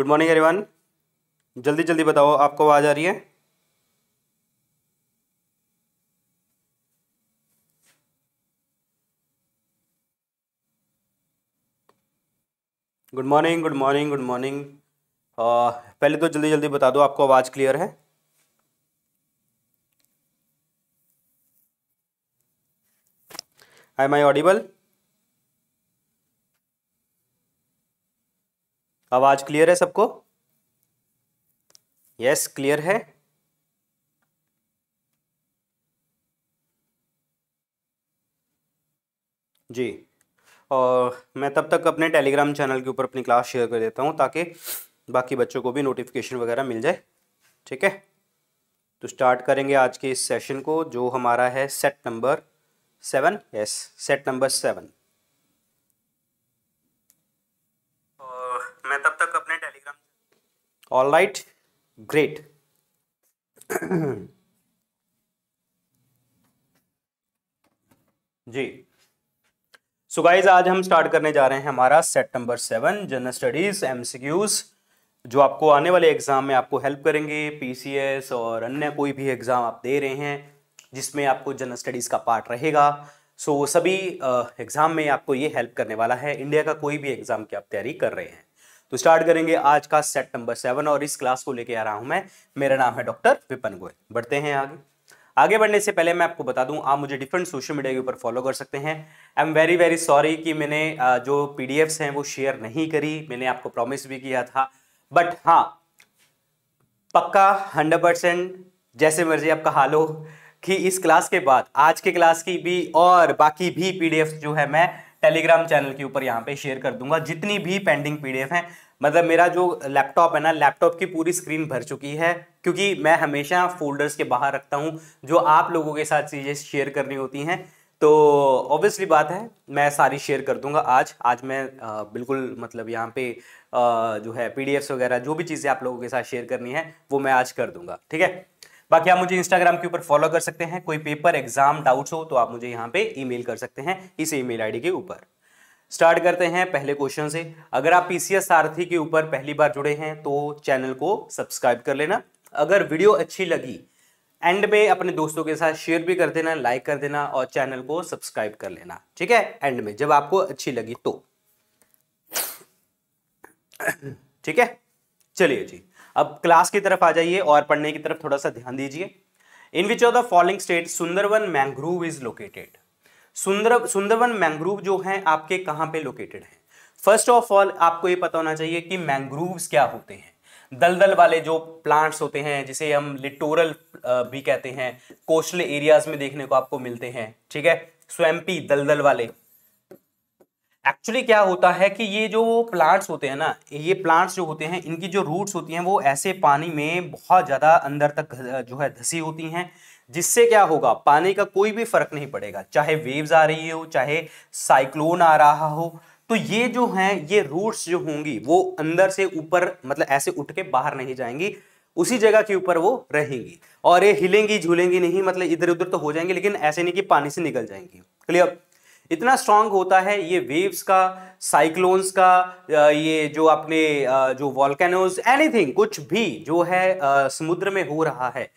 Good morning everyone जल्दी जल्दी बताओ आपको आवाज़ आ रही है good morning good morning good morning पहले तो जल्दी जल्दी बता दो आपको आवाज़ क्लियर है आई एम आई ऑडिबल आवाज क्लियर है सबको यस क्लियर है जी और मैं तब तक अपने टेलीग्राम चैनल के ऊपर अपनी क्लास शेयर कर देता हूँ ताकि बाकी बच्चों को भी नोटिफिकेशन वगैरह मिल जाए ठीक है तो स्टार्ट करेंगे आज के इस सेशन को जो हमारा है set number seven yes set number seven all right great जी सो so गाइज आज हम स्टार्ट करने जा रहे हैं हमारा set number seven general studies MCQs जो आपको आने वाले एग्जाम में आपको हेल्प करेंगे पीसीएस और अन्य कोई भी एग्जाम आप दे रहे हैं जिसमें आपको जनरल स्टडीज का पार्ट रहेगा सो so, सभी एग्जाम में आपको ये हेल्प करने वाला है इंडिया का कोई भी एग्जाम की आप तैयारी कर रहे हैं तो स्टार्ट करेंगे आज का सेट नंबर सेवन और इस क्लास को लेके आ रहा हूं मैं मेरा नाम है डॉक्टर विपन गोयल बढ़ते हैं आगे आगे बढ़ने से पहले मैं आपको बता दूं आप मुझे डिफरेंट सोशल मीडिया के ऊपर फॉलो कर सकते हैं I am very very sorry कि मैंने जो पी हैं वो शेयर नहीं करी मैंने आपको प्रॉमिस भी किया था बट हाँ पक्का हंड्रेड जैसे मर्जी आपका हाल हो कि इस क्लास के बाद आज के क्लास की भी और बाकी भी पीडीएफ जो है मैं टेलीग्राम चैनल के ऊपर यहाँ पे शेयर कर दूंगा जितनी भी पेंडिंग पीडीएफ हैं मतलब मेरा जो लैपटॉप है ना लैपटॉप की पूरी स्क्रीन भर चुकी है क्योंकि मैं हमेशा फोल्डर्स के बाहर रखता हूँ जो आप लोगों के साथ चीज़ें शेयर करनी होती हैं तो ऑब्वियसली बात है मैं सारी शेयर कर दूंगा आज आज मैं आ, बिल्कुल मतलब यहाँ पे आ, जो है पी वगैरह जो भी चीज़ें आप लोगों के साथ शेयर करनी है वो मैं आज कर दूंगा ठीक है बाकी आप मुझे इंस्टाग्राम के ऊपर फॉलो कर सकते हैं कोई पेपर एग्जाम डाउट्स हो तो आप मुझे यहाँ पे ईमेल कर सकते हैं इस ईमेल आईडी के ऊपर स्टार्ट करते हैं पहले क्वेश्चन से अगर आप पीसीएस सारथी के ऊपर पहली बार जुड़े हैं तो चैनल को सब्सक्राइब कर लेना अगर वीडियो अच्छी लगी एंड में अपने दोस्तों के साथ शेयर भी कर देना लाइक कर देना और चैनल को सब्सक्राइब कर लेना ठीक है एंड में जब आपको अच्छी लगी तो ठीक है चलिए जी अब क्लास की तरफ आ जाइए और पढ़ने की तरफ थोड़ा सा ध्यान दीजिए in which of the following state Sundarban mangrove is located Sundar Sundarban mangrove जो हैं आपके कहाँ पे लोकेटेड हैं फर्स्ट ऑफ ऑल आपको ये पता होना चाहिए कि मैंग्रोव्स क्या होते हैं दलदल वाले जो प्लांट्स होते हैं जिसे हम लिटोरल भी कहते हैं कोस्टल एरियाज में देखने को आपको मिलते हैं ठीक है स्वैम्पी दलदल वाले एक्चुअली क्या होता है कि ये जो प्लांट्स होते हैं ना ये प्लांट्स जो होते हैं इनकी जो रूट्स होती हैं वो ऐसे पानी में बहुत ज़्यादा अंदर तक जो है धसी होती हैं जिससे क्या होगा पानी का कोई भी फर्क नहीं पड़ेगा चाहे वेव्स आ रही हो चाहे साइक्लोन आ रहा हो तो ये जो है ये रूट्स जो होंगी वो अंदर से ऊपर मतलब ऐसे उठ के बाहर नहीं जाएंगी उसी जगह के ऊपर वो रहेंगी और ये हिलेंगी झूलेंगी नहीं मतलब इधर उधर तो हो जाएंगे लेकिन ऐसे नहीं कि पानी से निकल जाएंगी क्लियर इतना स्ट्रांग होता है ये वेव्स का साइक्लोन्स का ये जो अपने जो वॉल्केनोज एनीथिंग कुछ भी जो है समुद्र में हो रहा है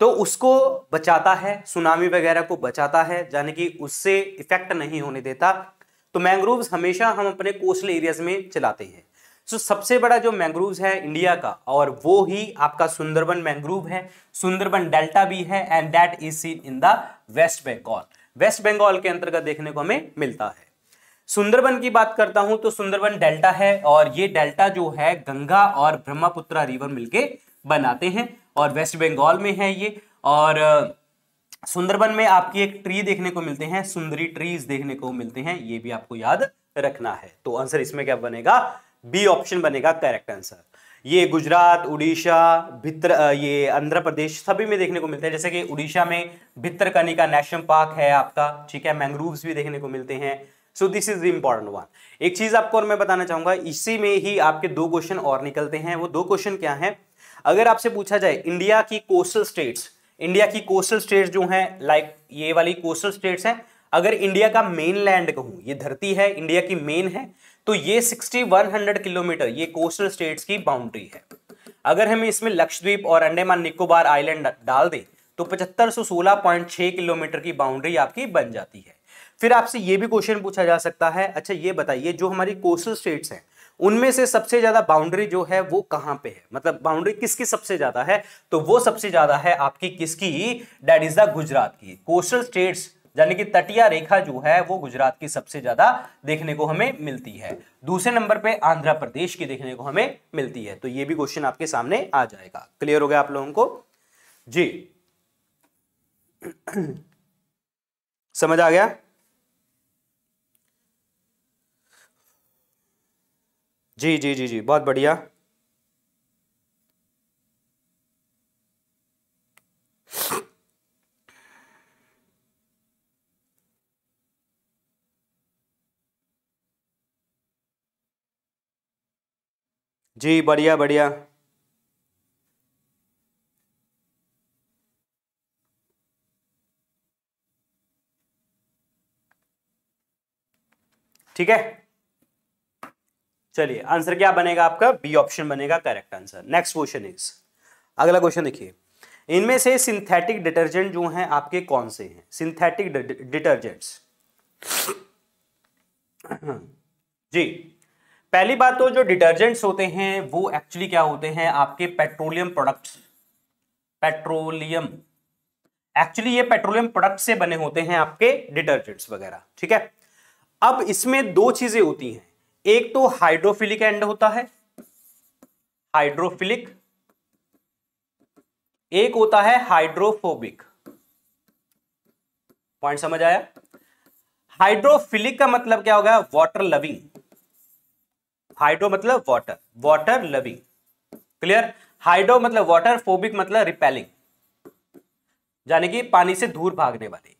तो उसको बचाता है सुनामी वगैरह को बचाता है यानी कि उससे इफेक्ट नहीं होने देता तो मैंग्रोव्स हमेशा हम अपने कोस्टल एरियाज में चलाते हैं सो so, सबसे बड़ा जो मैंग्रोव्स है इंडिया का और वो ही आपका सुंदरबन मैंग्रोव है सुंदरबन डेल्टा भी है and that is seen in the West Bengal West Bengal के अंतर्गत देखने को हमें मिलता है सुंदरबन की बात करता हूं तो सुंदरबन डेल्टा है और ये डेल्टा जो है गंगा और ब्रह्मपुत्रा रिवर मिलके बनाते हैं और वेस्ट बंगाल में है ये और सुंदरबन में आपकी एक ट्री देखने को मिलते हैं सुंदरी ट्रीज देखने को मिलते हैं ये भी आपको याद रखना है तो आंसर इसमें क्या बनेगा बी ऑप्शन बनेगा करेक्ट आंसर ये गुजरात उड़ीसा भित्र ये आंध्र प्रदेश सभी में देखने को मिलते हैं जैसे कि उड़ीसा में भित्रकनिका नेशनल पार्क है आपका ठीक है मैंग्रोव्स भी देखने को मिलते हैं so this is important one एक चीज आपको और मैं बताना चाहूंगा इसी में ही आपके दो क्वेश्चन और निकलते हैं वो दो क्वेश्चन क्या है अगर आपसे पूछा जाए इंडिया की कोस्टल स्टेट्स इंडिया की कोस्टल स्टेट्स जो हैं लाइक ये वाली कोस्टल स्टेट्स हैं अगर इंडिया का मेन लैंड कहूँ ये धरती है इंडिया की मेन है तो ये सिक्सटी वन हंड्रेड किलोमीटर ये कोस्टल स्टेट्स की बाउंड्री है अगर हम इसमें लक्षद्वीप और अंडेमान निकोबार आइलैंड डाल दें तो पचहत्तर सौ सोलह पॉइंट छः किलोमीटर की बाउंड्री आपकी बन जाती है फिर आपसे ये भी क्वेश्चन पूछा जा सकता है अच्छा ये बताइए जो हमारी कोस्टल स्टेट्स हैं उनमें से सबसे ज्यादा बाउंड्री जो है वो कहां पे है मतलब बाउंड्री किसकी सबसे ज्यादा है तो वो सबसे ज्यादा है आपकी किसकी डेट इज द गुजरात की कोस्टल स्टेट्स यानी कि तटिया रेखा जो है वो गुजरात की सबसे ज्यादा देखने को हमें मिलती है दूसरे नंबर पे आंध्र प्रदेश की देखने को हमें मिलती है तो ये भी क्वेश्चन आपके सामने आ जाएगा क्लियर हो गया आप लोगों को जी समझ आ गया जी जी जी जी बहुत बढ़िया जी बढ़िया बढ़िया ठीक है चलिए आंसर क्या बनेगा आपका बी ऑप्शन बनेगा correct answer next question is अगला क्वेश्चन देखिए इनमें से सिंथेटिक डिटर्जेंट जो हैं आपके कौन से हैं सिंथेटिक डिटर्जेंट्स जी पहली बात तो जो डिटर्जेंट्स होते हैं वो एक्चुअली क्या होते हैं आपके पेट्रोलियम प्रोडक्ट्स पेट्रोलियम एक्चुअली ये पेट्रोलियम प्रोडक्ट से बने होते हैं आपके डिटर्जेंट्स वगैरह ठीक है अब इसमें दो चीजें होती हैं एक तो हाइड्रोफिलिक एंड होता है हाइड्रोफिलिक एक होता है हाइड्रोफोबिक पॉइंट समझ आया हाइड्रोफिलिक का मतलब क्या होगा वाटर लविंग हाइड्रो मतलब water water loving clear hydro मतलब वाटर फोबिक मतलब रिपेलिंग यानी कि पानी से दूर भागने वाले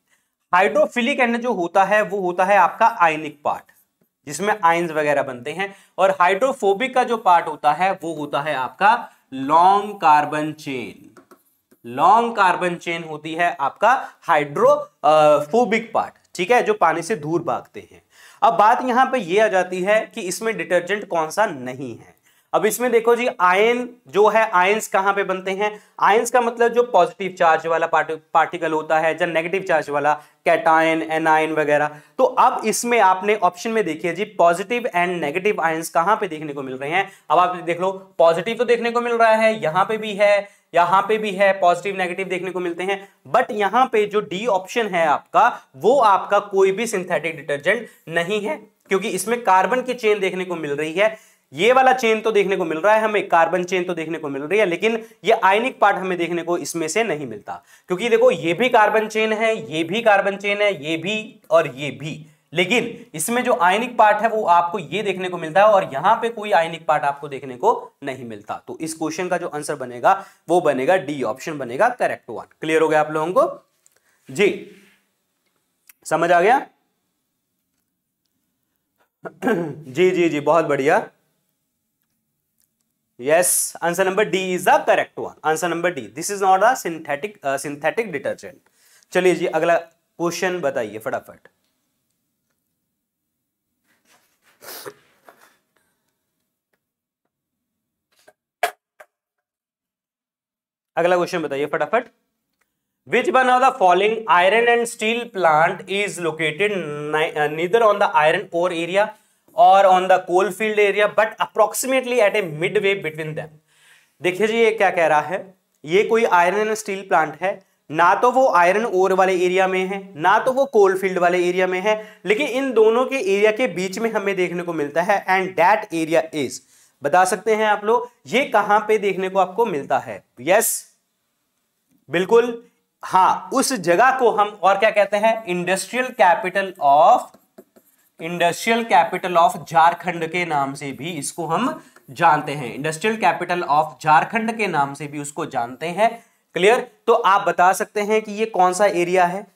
हाइड्रोफिलिक एंड जो होता है वो होता है आपका आयनिक पार्ट जिसमें आइंस वगैरह बनते हैं और हाइड्रोफोबिक का जो पार्ट होता है वो होता है आपका long carbon chain long carbon chain होती है आपका हाइड्रोफोबिक पार्ट ठीक है जो पानी से दूर भागते हैं अब बात यहां पे ये आ जाती है कि इसमें डिटर्जेंट कौन सा नहीं है अब इसमें देखो जी आयन जो है आयंस कहां पे बनते हैं आयंस का मतलब जो पॉजिटिव चार्ज वाला पार्टिकल होता है जब नेगेटिव चार्ज वाला कैटाइन एनायन वगैरह तो अब इसमें आपने ऑप्शन में देखिए जी पॉजिटिव एंड नेगेटिव आयन कहां पे देखने को मिल रहे हैं अब आप देख लो पॉजिटिव तो देखने को मिल रहा है यहां पर भी है यहां पे भी है पॉजिटिव नेगेटिव देखने को मिलते हैं बट यहां पे जो डी ऑप्शन है आपका वो आपका कोई भी सिंथेटिक डिटर्जेंट नहीं है क्योंकि इसमें कार्बन की चेन देखने को मिल रही है ये वाला चेन तो देखने को मिल रहा है हमें कार्बन चेन तो देखने को मिल रही है लेकिन ये आयनिक पार्ट हमें देखने को इसमें से नहीं मिलता क्योंकि देखो ये भी कार्बन चेन है ये भी कार्बन चेन है ये भी और ये भी लेकिन इसमें जो आयनिक पार्ट है वो आपको ये देखने को मिलता है और यहां पे कोई आयनिक पार्ट आपको देखने को नहीं मिलता तो इस क्वेश्चन का जो आंसर बनेगा वो बनेगा डी ऑप्शन बनेगा करेक्ट वन क्लियर हो गया आप लोगों को जी समझ आ गया जी जी जी बहुत बढ़िया Yes, answer number D is the correct one. Answer number D. This is not a synthetic uh, synthetic detergent. चलिए जी अगला क्वेश्चन बताइए फटाफट अगला क्वेश्चन बताइए फटाफट which one of the following iron and steel plant is located neither on the iron ore area or on the coal field area but approximately at a mid way between them देखिए जी ये क्या कह रहा है ये कोई iron and steel plant है ना तो वो आयरन ओर वाले एरिया में है ना तो वो कोल फील्ड वाले एरिया में है लेकिन इन दोनों के एरिया के बीच में हमें देखने को मिलता है एंड डैट एरिया इज बता सकते हैं आप लोग ये कहां पे देखने को आपको मिलता है यस बिल्कुल हाँ उस जगह को हम और क्या कहते हैं industrial capital of industrial capital of Jharkhand के नाम से भी इसको हम जानते हैं इंडस्ट्रियल कैपिटल ऑफ झारखंड के नाम से भी उसको जानते हैं क्लियर तो आप बता सकते हैं कि ये कौन सा एरिया है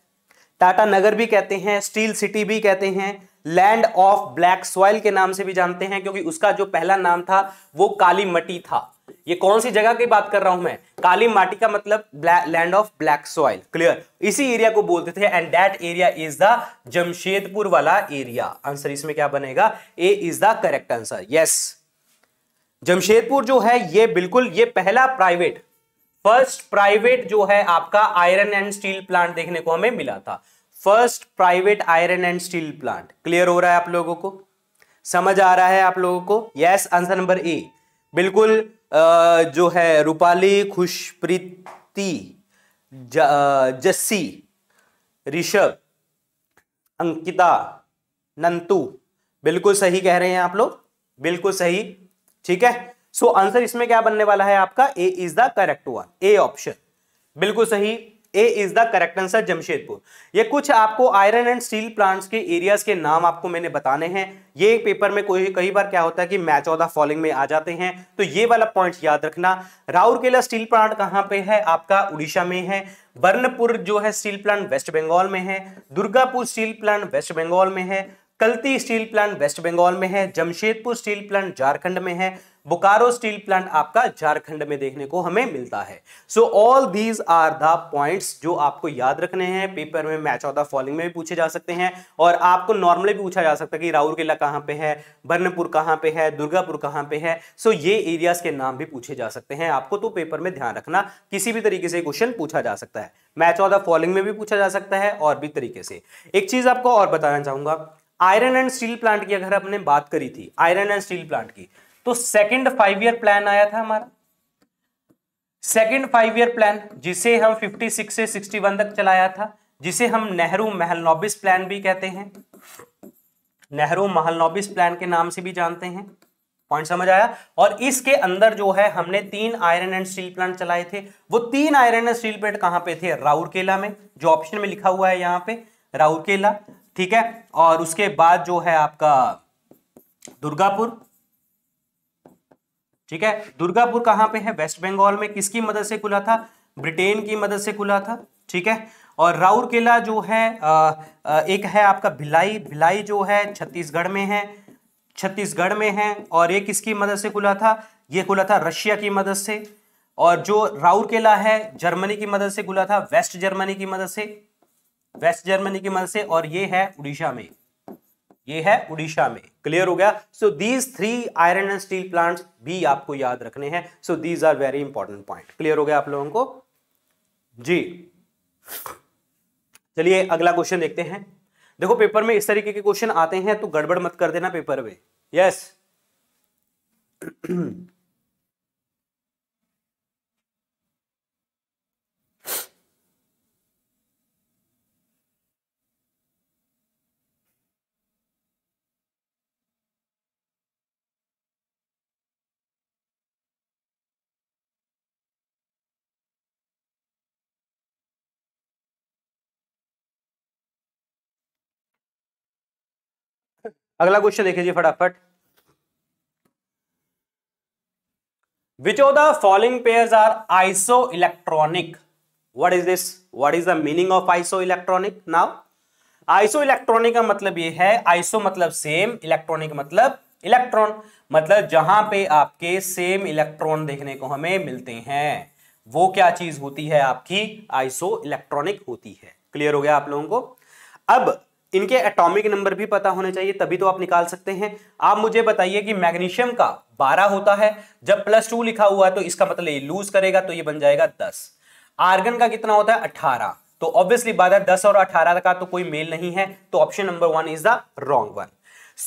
टाटा नगर भी कहते हैं स्टील सिटी भी कहते हैं लैंड ऑफ ब्लैक सॉइल के नाम से भी जानते हैं क्योंकि उसका जो पहला नाम था वो काली मट्टी था ये कौन सी जगह की बात कर रहा हूं मैं काली माटी का मतलब land of black soil clear इसी एरिया को बोलते थे and that area is the Jamshedpur वाला एरिया आंसर इसमें क्या बनेगा A is the correct answer yes Jamshedpur जो है ये बिल्कुल ये पहला प्राइवेट फर्स्ट प्राइवेट जो है आपका आयरन एंड स्टील प्लांट देखने को हमें मिला था first private iron and steel plant clear हो रहा है आप लोगों को समझ आ रहा है आप लोगों को यस आंसर नंबर ए बिल्कुल जो है रूपाली खुशप्रीति जस्सी ऋषभ अंकिता नंतु बिल्कुल सही कह रहे हैं आप लोग बिल्कुल सही ठीक है सो so, आंसर इसमें क्या बनने वाला है आपका A is the correct one A option बिल्कुल सही A is the correct answer Jamshedpur ये कुछ आपको आयरन एंड स्टील प्लांट्स के एरियाज के नाम आपको मैंने बताने हैं ये पेपर में कोई कई बार क्या होता है कि मैच ऑफ द फॉलोइंग में आ जाते हैं तो ये वाला पॉइंट याद रखना राउरकेला स्टील प्लांट कहाँ पे है आपका उड़ीसा में है बर्नपुर जो है स्टील प्लांट वेस्ट बंगाल में है दुर्गापुर स्टील प्लांट वेस्ट बंगाल में है कल्ती स्टील प्लांट वेस्ट बंगाल में है जमशेदपुर स्टील प्लांट झारखंड में है बोकारो स्टील प्लांट आपका झारखंड में देखने को हमें मिलता है so all these are the points जो आपको याद रखने हैं पेपर में मैच ऑफ द फॉलोइंग में भी पूछे जा सकते हैं और आपको नॉर्मली भी पूछा जा सकता है कि राउर किला कहाँ पे है बर्नपुर कहाँ पे है दुर्गापुर कहाँ पे है सो ये एरियाज के नाम भी पूछे जा सकते हैं आपको तो पेपर में ध्यान रखना किसी भी तरीके से क्वेश्चन पूछा जा सकता है मैच ऑफ द फॉलोइंग में भी पूछा जा सकता है और भी तरीके से एक चीज आपको और बताना चाहूंगा आयरन एंड स्टील प्लांट की अगर आपने बात करी थी आयरन एंड स्टील प्लांट की तो सेकंड फाइव ईयर प्लान आया था हमारा सेकंड फाइव ईयर प्लान जिसे हम 56 से 61 तक चलाया था जिसे हम नेहरू महलनॉबिस प्लान भी कहते हैं नेहरू महलनॉबिस प्लान के नाम से भी जानते हैं पॉइंट समझ आया और इसके अंदर जो है हमने तीन आयरन एंड स्टील प्लांट चलाए थे वो तीन आयरन एंड स्टील प्लांट कहां पे थे राउरकेला में जो ऑप्शन में लिखा हुआ है यहां पे राउरकेला ठीक है और उसके बाद जो है आपका दुर्गापुर ठीक है दुर्गापुर कहाँ पे है वेस्ट बंगाल में किसकी मदद से खुला था ब्रिटेन की मदद से खुला था ठीक है और राउरकेला जो है एक है आपका भिलाई भिलाई जो है छत्तीसगढ़ में है छत्तीसगढ़ में है और एक किसकी मदद से खुला था ये खुला था रशिया की मदद से और जो राउरकेला है जर्मनी की मदद से खुला था वेस्ट जर्मनी की मदद से वेस्ट जर्मनी की मदद से और ये है उड़ीसा में ये है उड़ीसा में क्लियर हो गया so these three iron and steel plants भी आपको याद रखने हैं so these are very important point clear हो गया आप लोगों को जी चलिए अगला क्वेश्चन देखते हैं देखो पेपर में इस तरीके के क्वेश्चन आते हैं तो गड़बड़ मत कर देना पेपर में यस yes. अगला क्वेश्चन देखिए जी फटाफट which of the following pair are isoelectronic what is this what is the meaning of isoelectronic now isoelectronic का मतलब ये है आइसो मतलब सेम इलेक्ट्रॉनिक मतलब इलेक्ट्रॉन मतलब जहां पे आपके सेम इलेक्ट्रॉन देखने को हमें मिलते हैं वो क्या चीज होती है आपकी आइसो इलेक्ट्रॉनिक होती है क्लियर हो गया आप लोगों को अब इनके एटॉमिक नंबर भी पता होने चाहिए तभी तो आप निकाल सकते हैं आप मुझे बताइए कि मैग्नीशियम का 12 होता है जब प्लस टू लिखा हुआ है तो इसका मतलब ये लूज करेगा तो ये बन जाएगा 10 आर्गन का कितना होता है 18 तो ऑब्वियसली बात है 10 और 18 का तो कोई मेल नहीं है तो option number one is the wrong one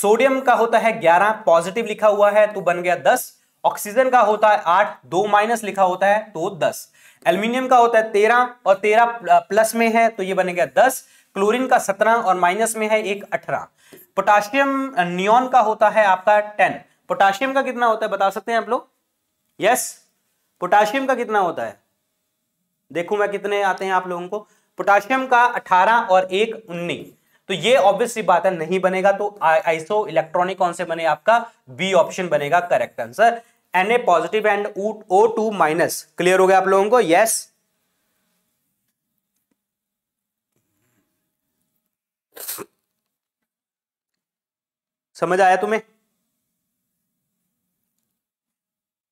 sodium का होता है ग्यारह पॉजिटिव लिखा हुआ है तो बन गया दस ऑक्सीजन का होता है आठ दो माइनस लिखा होता है तो दस एल्यूमिनियम का होता है तेरह और तेरह प्लस में है तो ये बनेगा दस क्लोरीन का सत्रह और माइनस में है एक अठारह पोटाशियम नियॉन का होता है आपका टेन पोटाशियम का कितना होता है बता सकते हैं आप लोग यस पोटाशियम का कितना होता है देखू मैं कितने आते हैं आप लोगों को पोटाशियम का अठारह और एक उन्नीस तो ये ऑब्वियसली बात है नहीं बनेगा तो आइसो इलेक्ट्रॉनिक कौन से बने आपका बी ऑप्शन बनेगा correct answer N A positive and O two minus clear हो गया आप लोगों को यस yes? समझ आया तुम्हें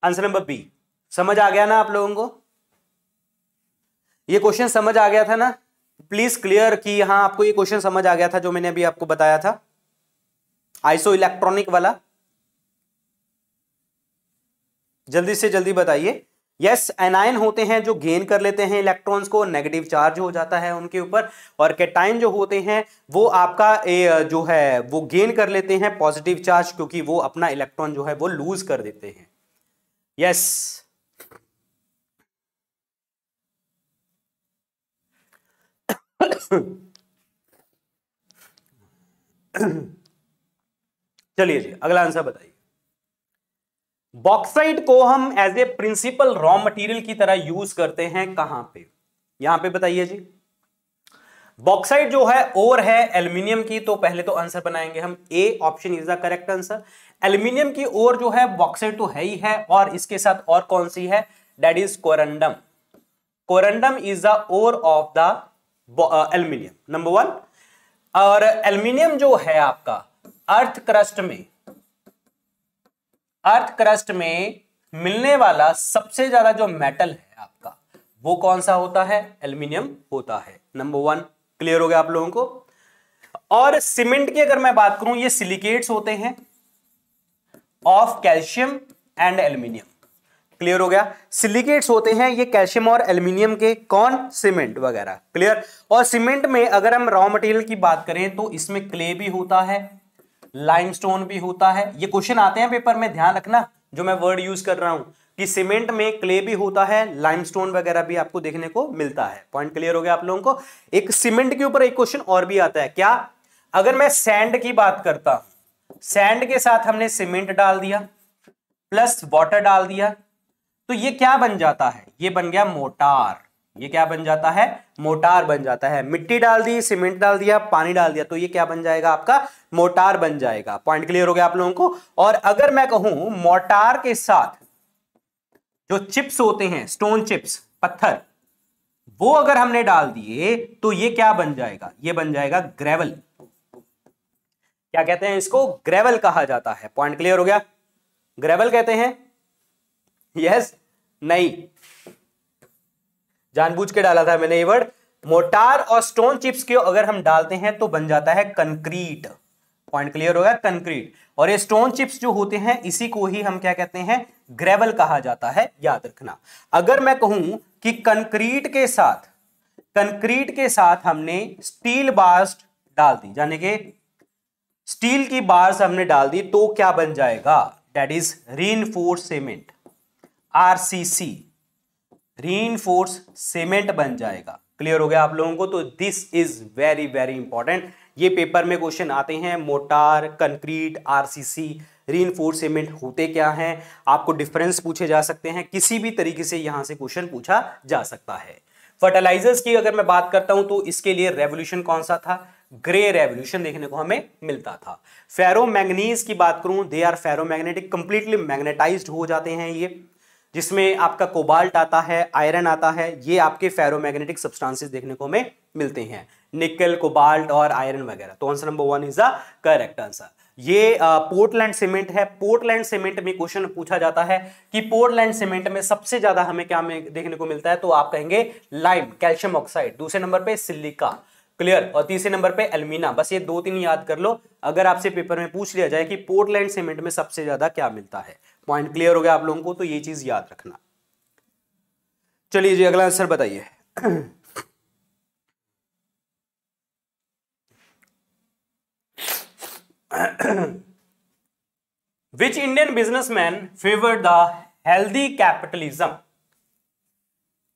आंसर नंबर बी समझ आ गया ना आप लोगों को ये क्वेश्चन समझ आ गया था ना प्लीज क्लियर कि हाँ आपको ये क्वेश्चन समझ आ गया था जो मैंने अभी आपको बताया था आइसो इलेक्ट्रॉनिक वाला जल्दी से जल्दी बताइए यस एनायन होते हैं जो गेन कर लेते हैं इलेक्ट्रॉन्स को नेगेटिव चार्ज हो जाता है उनके ऊपर और कैटाइन जो होते हैं वो आपका ए, जो है वो गेन कर लेते हैं पॉजिटिव चार्ज क्योंकि वो अपना इलेक्ट्रॉन जो है वो लूज कर देते हैं यस चलिए जी अगला आंसर बताइए बॉक्साइट को हम as a principal raw material की तरह यूज करते हैं कहां पे यहां पे बताइए जी बॉक्साइट जो है ओर है एल्यूमिनियम की तो पहले तो आंसर बनाएंगे हम A option is the correct answer aluminium की ओर जो है बॉक्साइट तो है ही है और इसके साथ और कौन सी है that is corundum corundum is the ore of the aluminium number one और एल्यूमिनियम जो है आपका अर्थ क्रस्ट में अर्थ क्रस्ट में मिलने वाला सबसे ज्यादा जो मेटल है आपका वो कौन सा होता है एल्यूमिनियम होता है नंबर वन क्लियर हो गया आप लोगों को और सीमेंट की अगर मैं बात करूं ये सिलिकेट्स होते हैं of calcium and aluminium clear हो गया सिलिकेट्स होते हैं ये कैल्शियम और एल्यूमिनियम के कौन सीमेंट वगैरह क्लियर और सीमेंट में अगर हम रॉ मटेरियल की बात करें तो इसमें क्ले भी होता है लाइमस्टोन भी होता है ये क्वेश्चन आते हैं पेपर में ध्यान रखना जो मैं वर्ड यूज कर रहा हूं कि सीमेंट में क्ले भी होता है लाइमस्टोन वगैरह भी आपको देखने को मिलता है पॉइंट क्लियर हो गया आप लोगों को एक सीमेंट के ऊपर एक क्वेश्चन और भी आता है क्या अगर मैं सैंड की बात करता सैंड के साथ हमने सीमेंट डाल दिया प्लस वॉटर डाल दिया तो ये क्या बन जाता है ये बन गया मोटार ये क्या बन जाता है मोटार बन जाता है मिट्टी डाल दी सीमेंट डाल दिया पानी डाल दिया तो ये क्या बन जाएगा आपका मोटार बन जाएगा पॉइंट क्लियर हो गया आप लोगों को और अगर मैं कहूं मोटार के साथ जो चिप्स होते हैं स्टोन चिप्स पत्थर वो अगर हमने डाल दिए तो ये क्या बन जाएगा ये बन जाएगा ग्रेवल क्या कहते हैं इसको ग्रेवल कहा जाता है पॉइंट क्लियर हो गया ग्रेवल कहते हैं यस नहीं जानबूझ के डाला था मैंने ये वर्ड मोटार और स्टोन चिप्स के अगर हम डालते हैं तो बन जाता है कंक्रीट पॉइंट क्लियर होगा कंक्रीट और ये स्टोन चिप्स जो होते हैं इसी को ही हम क्या कहते हैं ग्रेवल कहा जाता है याद रखना अगर मैं कहूं कि कंक्रीट के साथ कंक्रीट के साथ हमने स्टील बार्स डाल दी जाने के स्टील की बार्स हमने डाल दी तो क्या बन जाएगा that is re cement RCC enforce cement बन जाएगा क्लियर हो गया आप लोगों को तो this is very very important ये पेपर में क्वेश्चन आते हैं मोटार कंक्रीट आरसीसी सीमेंट होते क्या हैं आपको डिफरेंस पूछे जा सकते हैं किसी भी तरीके से यहां से क्वेश्चन पूछा जा सकता है फर्टिलाइजर्स की अगर मैं बात करता हूं तो इसके लिए रेवोल्यूशन कौन सा था ग्रे रेवोल्यूशन देखने को हमें मिलता था फेरो मैग्नीज की बात करूं they are ferromagnetic completely magnetised हो जाते हैं ये जिसमें आपका कोबाल्ट आता है आयरन आता है ये आपके फेरोमैग्नेटिक सब्सटेंसेस देखने को हमें मिलते हैं निकल कोबाल्ट और आयरन वगैरह तो answer number one is the correct answer ये पोर्टलैंड सीमेंट है पोर्टलैंड सीमेंट में क्वेश्चन पूछा जाता है कि पोर्टलैंड सीमेंट में सबसे ज्यादा हमें क्या देखने को मिलता है तो आप कहेंगे लाइम कैल्शियम ऑक्साइड दूसरे नंबर पे सिलिका क्लियर और तीसरे नंबर पे एल्मीना बस ये दो तीन याद कर लो अगर आपसे पेपर में पूछ लिया जाए कि पोर्टलैंड सीमेंट में सबसे ज्यादा क्या मिलता है पॉइंट क्लियर हो गया आप लोगों को तो ये चीज याद रखना चलिए जी अगला आंसर बताइए which Indian businessman favour the healthy capitalism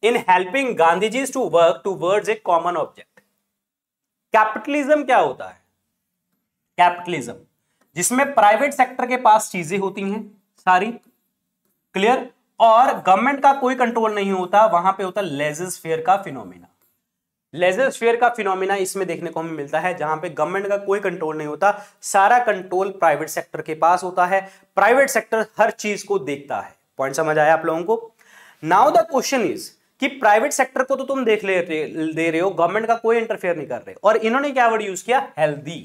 in helping जी to work towards a common object capitalism क्या होता है कैपिटलिज्म जिसमें प्राइवेट सेक्टर के पास चीजें होती हैं सारी क्लियर और गवर्नमेंट का कोई कंट्रोल नहीं होता वहां पे होता लेजेस फेयर का फिनोमिना लेजर फेयर का फिनोमिना इसमें देखने को हमें मिलता है जहां पे गवर्नमेंट का कोई कंट्रोल नहीं होता सारा कंट्रोल प्राइवेट सेक्टर के पास होता है प्राइवेट सेक्टर हर चीज को देखता है पॉइंट समझ आया आप लोगों को नाउ द क्वेश्चन इज कि प्राइवेट सेक्टर को तो तुम देख ले रहे दे रहे हो गवर्नमेंट का कोई इंटरफेयर नहीं कर रहे और इन्होंने क्या वर्ड यूज किया हेल्दी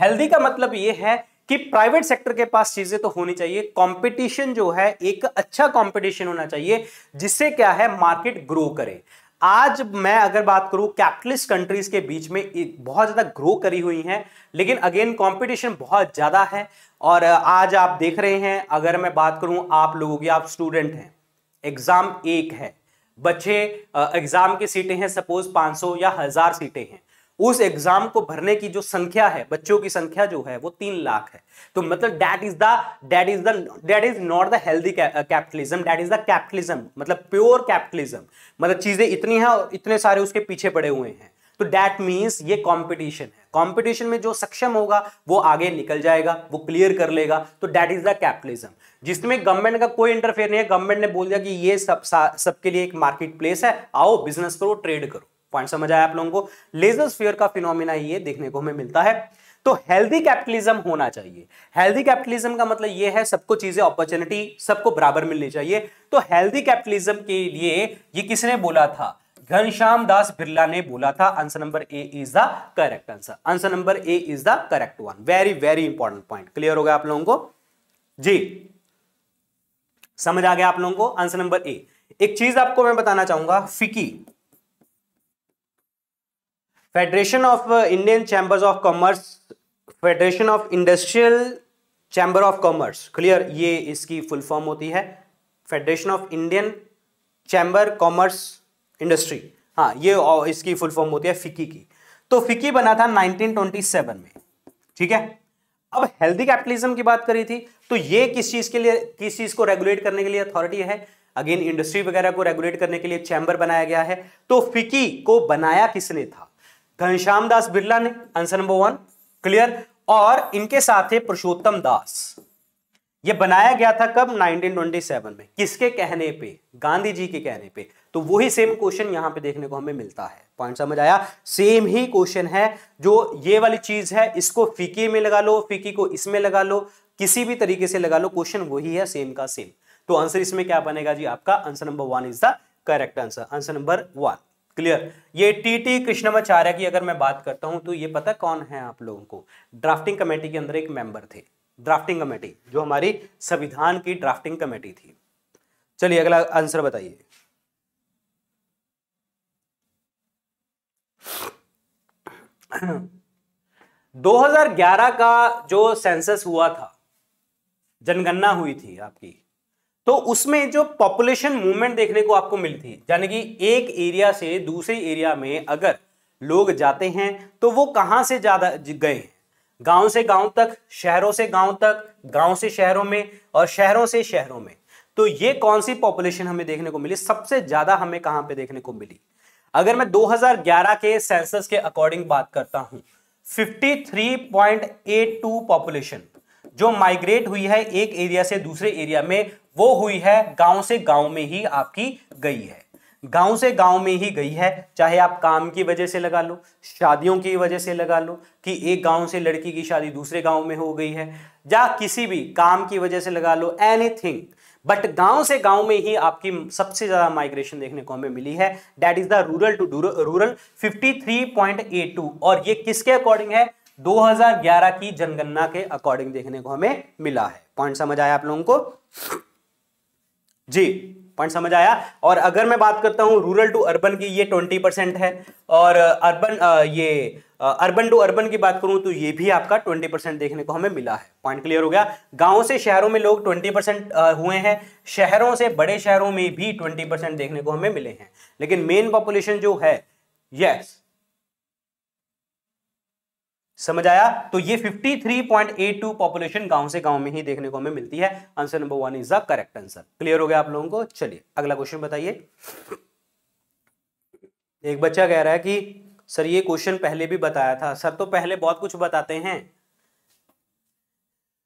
हेल्दी का मतलब ये है कि प्राइवेट सेक्टर के पास चीजें तो होनी चाहिए कंपटीशन जो है एक अच्छा कंपटीशन होना चाहिए जिससे क्या है मार्केट ग्रो करे आज मैं अगर बात करूं कैपिटलिस्ट कंट्रीज के बीच में बहुत ज़्यादा ग्रो करी हुई हैं लेकिन अगेन कंपटीशन बहुत ज़्यादा है और आज आप देख रहे हैं अगर मैं बात करूं आप लोगों की आप स्टूडेंट हैं एग्ज़ाम एक है बच्चे एग्ज़ाम की सीटें हैं सपोज 500 या हज़ार सीटें हैं उस एग्जाम को भरने की जो संख्या है बच्चों की संख्या जो है वो तीन लाख है तो मतलब that is the that is the that is not the healthy capitalism that is the capitalism मतलब प्योर कैपिटलिज्म मतलब चीजें इतनी है और इतने सारे उसके पीछे पड़े हुए हैं तो डैट मीन्स ये कॉम्पिटिशन है कॉम्पिटिशन में जो सक्षम होगा वो आगे निकल जाएगा वो क्लियर कर लेगा तो डैट इज द कैपिटलिज्म जिसमें गवर्नमेंट का कोई इंटरफेयर नहीं है गवर्नमेंट ने बोल दिया कि ये सब सबके लिए एक मार्केट प्लेस है आओ बिजनेस करो ट्रेड करो पॉइंट समझ आया आप लोगों को लेजर स्फीयर का फिनोमिना ये देखने को हमें मिलता है तो हेल्दी कैपिटलिज्म होना चाहिए हेल्दी कैपिटलिज्म का मतलब ये है सबको चीजें अपॉर्चुनिटी सबको बराबर मिलनी चाहिए तो हेल्दी कैपिटलिज्म के लिए ये किसने बोला था घनश्याम दास बिरला ने बोला था answer number A is the correct answer answer number A is the correct one very very important point clear हो गया आप लोगों को जी समझ आ गया आप लोगों को आंसर नंबर ए एक चीज आपको मैं बताना चाहूंगा FICCI Federation of Indian Chambers of Commerce Federation of Industrial Chamber of Commerce clear ये इसकी फुल फॉर्म होती है Federation of Indian Chamber Commerce Industry हाँ ये इसकी फुल फॉर्म होती है फिकी की तो फिक्की बना था 1927 में ठीक है अब हेल्दी कैपिटलिज्म की बात करी थी तो ये किस चीज़ के लिए किस चीज़ को रेगुलेट करने के लिए अथॉरिटी है अगेन इंडस्ट्री वगैरह को रेगुलेट करने के लिए चैम्बर बनाया गया है तो फिकी को बनाया किसने था घनश्याम दास बिरला ने आंसर नंबर वन क्लियर और इनके साथ है पुरुषोत्तम दास ये बनाया गया था कब 1927 में किसके कहने पे गांधी जी के कहने पे तो वही सेम क्वेश्चन यहाँ पे देखने को हमें मिलता है पॉइंट समझ आया सेम ही क्वेश्चन है जो ये वाली चीज है इसको फीकी में लगा लो फीकी को इसमें लगा लो किसी भी तरीके से लगा लो क्वेश्चन वही है सेम का सेम तो आंसर इसमें क्या बनेगा जी आपका answer number one is the correct answer answer number one clear ये टी टी कृष्णमाचार्य की अगर मैं बात करता हूं तो ये पता कौन है आप लोगों को ड्राफ्टिंग कमेटी के अंदर एक मेंबर थे ड्राफ्टिंग कमेटी जो हमारी संविधान की ड्राफ्टिंग कमेटी थी चलिए अगला आंसर बताइए दो हजार ग्यारह का जो सेंसस हुआ था जनगणना हुई थी आपकी तो उसमें जो पॉपुलेशन मूवमेंट देखने को आपको मिलती है यानी कि एक एरिया से दूसरे एरिया में अगर लोग जाते हैं तो वो कहाँ से ज़्यादा गए हैं गांव से गांव तक शहरों से गांव तक गांव से शहरों में और शहरों से शहरों में तो ये कौन सी पॉपुलेशन हमें देखने को मिली सबसे ज़्यादा हमें कहाँ पे देखने को मिली अगर मैं 2011 के सेंसस के अकॉर्डिंग बात करता हूँ 53.82 पॉपुलेशन जो माइग्रेट हुई है एक एरिया से दूसरे एरिया में वो हुई है गांव से गांव में ही आपकी गई है गांव से गांव में ही गई है चाहे आप काम की वजह से लगा लो शादियों की वजह से लगा लो कि एक गांव से लड़की की शादी दूसरे गांव में हो गई है या किसी भी काम की वजह से लगा लो एनीथिंग बट गांव से गांव में ही आपकी सबसे ज्यादा माइग्रेशन देखने को हमें मिली है that is the rural to rural fifty और ये किसके अकॉर्डिंग है 2011 की जनगणना के अकॉर्डिंग देखने को हमें मिला है पॉइंट समझ आया आप लोगों को जी पॉइंट समझ आया और अगर मैं बात करता हूं रूरल टू अर्बन की ये ट्वेंटी परसेंट है और अर्बन ये अर्बन टू अर्बन की बात करूं तो ये भी आपका ट्वेंटी परसेंट देखने को हमें मिला है पॉइंट क्लियर हो गया गांव से शहरों में लोग ट्वेंटी परसेंट हुए हैं शहरों से बड़े शहरों में भी ट्वेंटी परसेंट देखने को हमें मिले हैं लेकिन मेन पॉपुलेशन जो है यस समझ आया तो ये 53.82 पॉपुलेशन गांव से गांव में ही देखने को हमें मिलती है answer number one is the correct answer clear हो गया आप लोगों को चलिए अगला क्वेश्चन बताइए एक बच्चा कह रहा है कि सर ये क्वेश्चन पहले भी बताया था सर तो पहले बहुत कुछ बताते हैं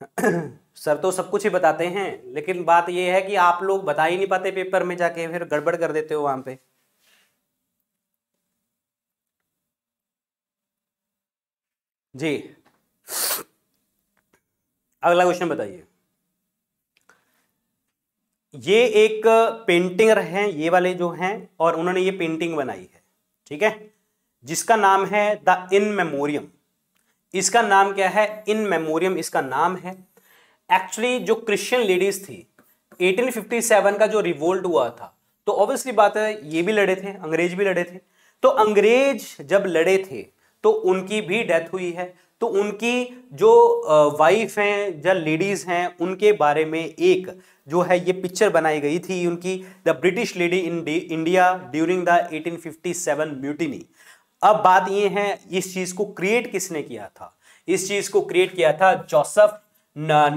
सर तो सब कुछ ही बताते हैं लेकिन बात यह है कि आप लोग बता ही नहीं पाते पेपर में जाके फिर गड़बड़ कर देते हो वहां पे जी अगला क्वेश्चन बताइए ये एक पेंटिंगर हैं ये वाले जो हैं और उन्होंने ये पेंटिंग बनाई है ठीक है जिसका नाम है द इन मेमोरियम इसका नाम क्या है इन मेमोरियम इसका नाम है एक्चुअली जो क्रिश्चियन लेडीज थी 1857 का जो रिवोल्ट हुआ था तो ऑब्वियसली बात है ये भी लड़े थे अंग्रेज भी लड़े थे तो अंग्रेज जब लड़े थे तो उनकी भी डेथ हुई है तो उनकी जो वाइफ हैं या लेडीज़ हैं उनके बारे में एक जो है ये पिक्चर बनाई गई थी उनकी the British lady in India during the 1857 mutiny अब बात ये है इस चीज़ को क्रिएट किसने किया था इस चीज़ को क्रिएट किया था Joseph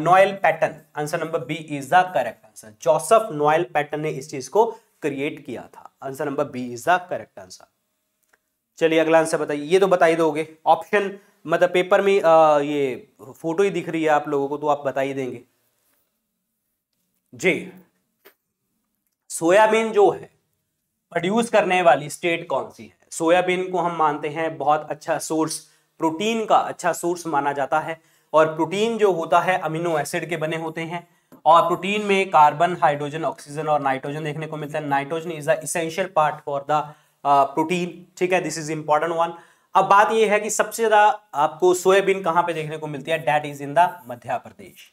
Noel Paton answer number B is the correct answer Joseph Noel Paton ने इस चीज़ को क्रिएट किया था answer number B is the correct answer चलिए अगला आंसर बताइए ये तो बता ही दोगे ऑप्शन मतलब पेपर में आ, ये फोटो ही दिख रही है आप लोगों को तो आप बता ही देंगे जी सोयाबीन जो है प्रोड्यूस करने वाली स्टेट कौन सी है सोयाबीन को हम मानते हैं बहुत अच्छा सोर्स प्रोटीन का अच्छा सोर्स माना जाता है और प्रोटीन जो होता है अमीनो एसिड के बने होते हैं और प्रोटीन में कार्बन हाइड्रोजन ऑक्सीजन और नाइट्रोजन देखने को मिलता है nitrogen is the essential part for the protein ठीक है दिस इज इंपॉर्टेंट वन अब बात यह है कि सबसे ज्यादा आपको सोयाबीन कहाँ पे देखने को मिलती है that is in the Madhya Pradesh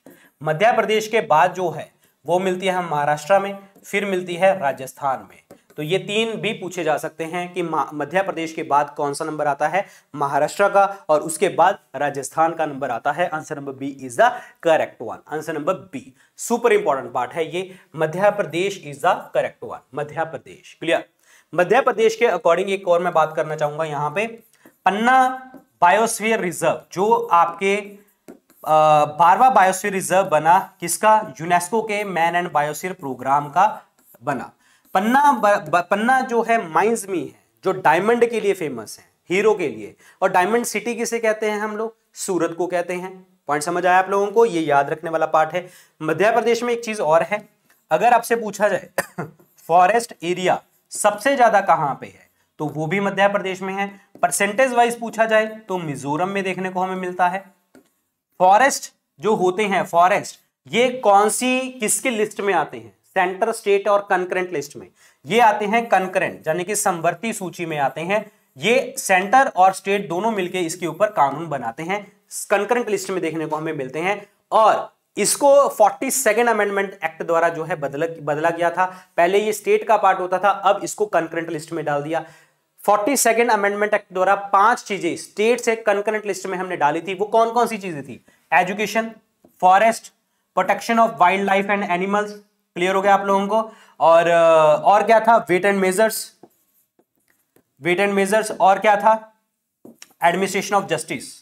Madhya Pradesh के बाद जो है वो मिलती है महाराष्ट्र में फिर मिलती है राजस्थान में तो ये तीन भी पूछे जा सकते हैं कि मध्य प्रदेश के बाद कौन सा नंबर आता है महाराष्ट्र का और उसके बाद राजस्थान का नंबर आता है answer number B is the correct one answer number B super important part है ये Madhya Pradesh is the correct one Madhya Pradesh clear Madhya Pradesh के अकॉर्डिंग एक और मैं बात करना चाहूंगा यहां पे पन्ना बायोस्फीयर रिजर्व जो आपके बारवा बायोस्फीयर रिजर्व बना किसका यूनेस्को के मैन एंड बायोस्फीयर प्रोग्राम का बना पन्ना पन्ना जो है माइंस में है जो डायमंड के लिए फेमस है हीरो के लिए और डायमंड सिटी किसे कहते हैं हम लोग सूरत को कहते हैं पॉइंट समझ आया आप लोगों को ये याद रखने वाला पार्ट है मध्य प्रदेश में एक चीज और है अगर आपसे पूछा जाए फॉरेस्ट एरिया सबसे ज्यादा कहां पे है तो वो भी मध्य प्रदेश में है परसेंटेज वाइज पूछा जाए तो मिजोरम में देखने को हमें मिलता है फॉरेस्ट जो होते हैं फॉरेस्ट ये कौन सी किसकी लिस्ट में आते हैं सेंटर स्टेट और कंकरेंट लिस्ट में ये आते हैं कंकरेंट यानी कि संवर्ती सूची में आते हैं ये सेंटर और स्टेट दोनों मिलके इसके ऊपर कानून बनाते हैं कंकरेंट लिस्ट में देखने को हमें मिलते हैं और इसको 40 सेकेंड अमेंडमेंट एक्ट द्वारा जो है बदल बदला गया था पहले ये स्टेट का पार्ट होता था अब इसको कंकरेंट लिस्ट में डाल दिया फोर्टी सेकेंड अमेंडमेंट एक्ट द्वारा पांच चीजें स्टेट से कंकरेंट लिस्ट में हमने डाली थी वो कौन कौन सी चीजें थी education forest protection of wild life and animals clear हो गया आप लोगों को और और क्या था weight and measures weight and measures और क्या था administration of justice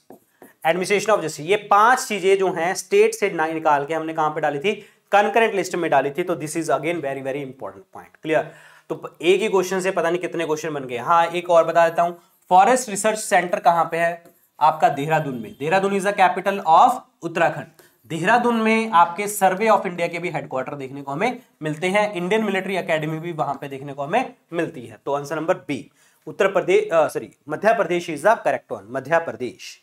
administration of justice ये पांच चीजें जो हैं स्टेट से निकाल के हमने कहां पे डाली थी कंकरेंट लिस्ट में डाली थी तो this is again very very important point clear तो एक ही क्वेश्चन से पता नहीं कितने क्वेश्चन बन गए हाँ एक और बता देता हूं फॉरेस्ट रिसर्च सेंटर कहां पे है आपका देहरादून में Dehradun is the capital of Uttarakhand Dehradun में आपके सर्वे ऑफ इंडिया के भी हेडक्वार्टर देखने को हमें मिलते हैं इंडियन मिलिट्री एकेडमी भी वहां पे देखने को हमें मिलती है तो answer number B Uttar Pradesh sorry Madhya Pradesh is the correct one Madhya Pradesh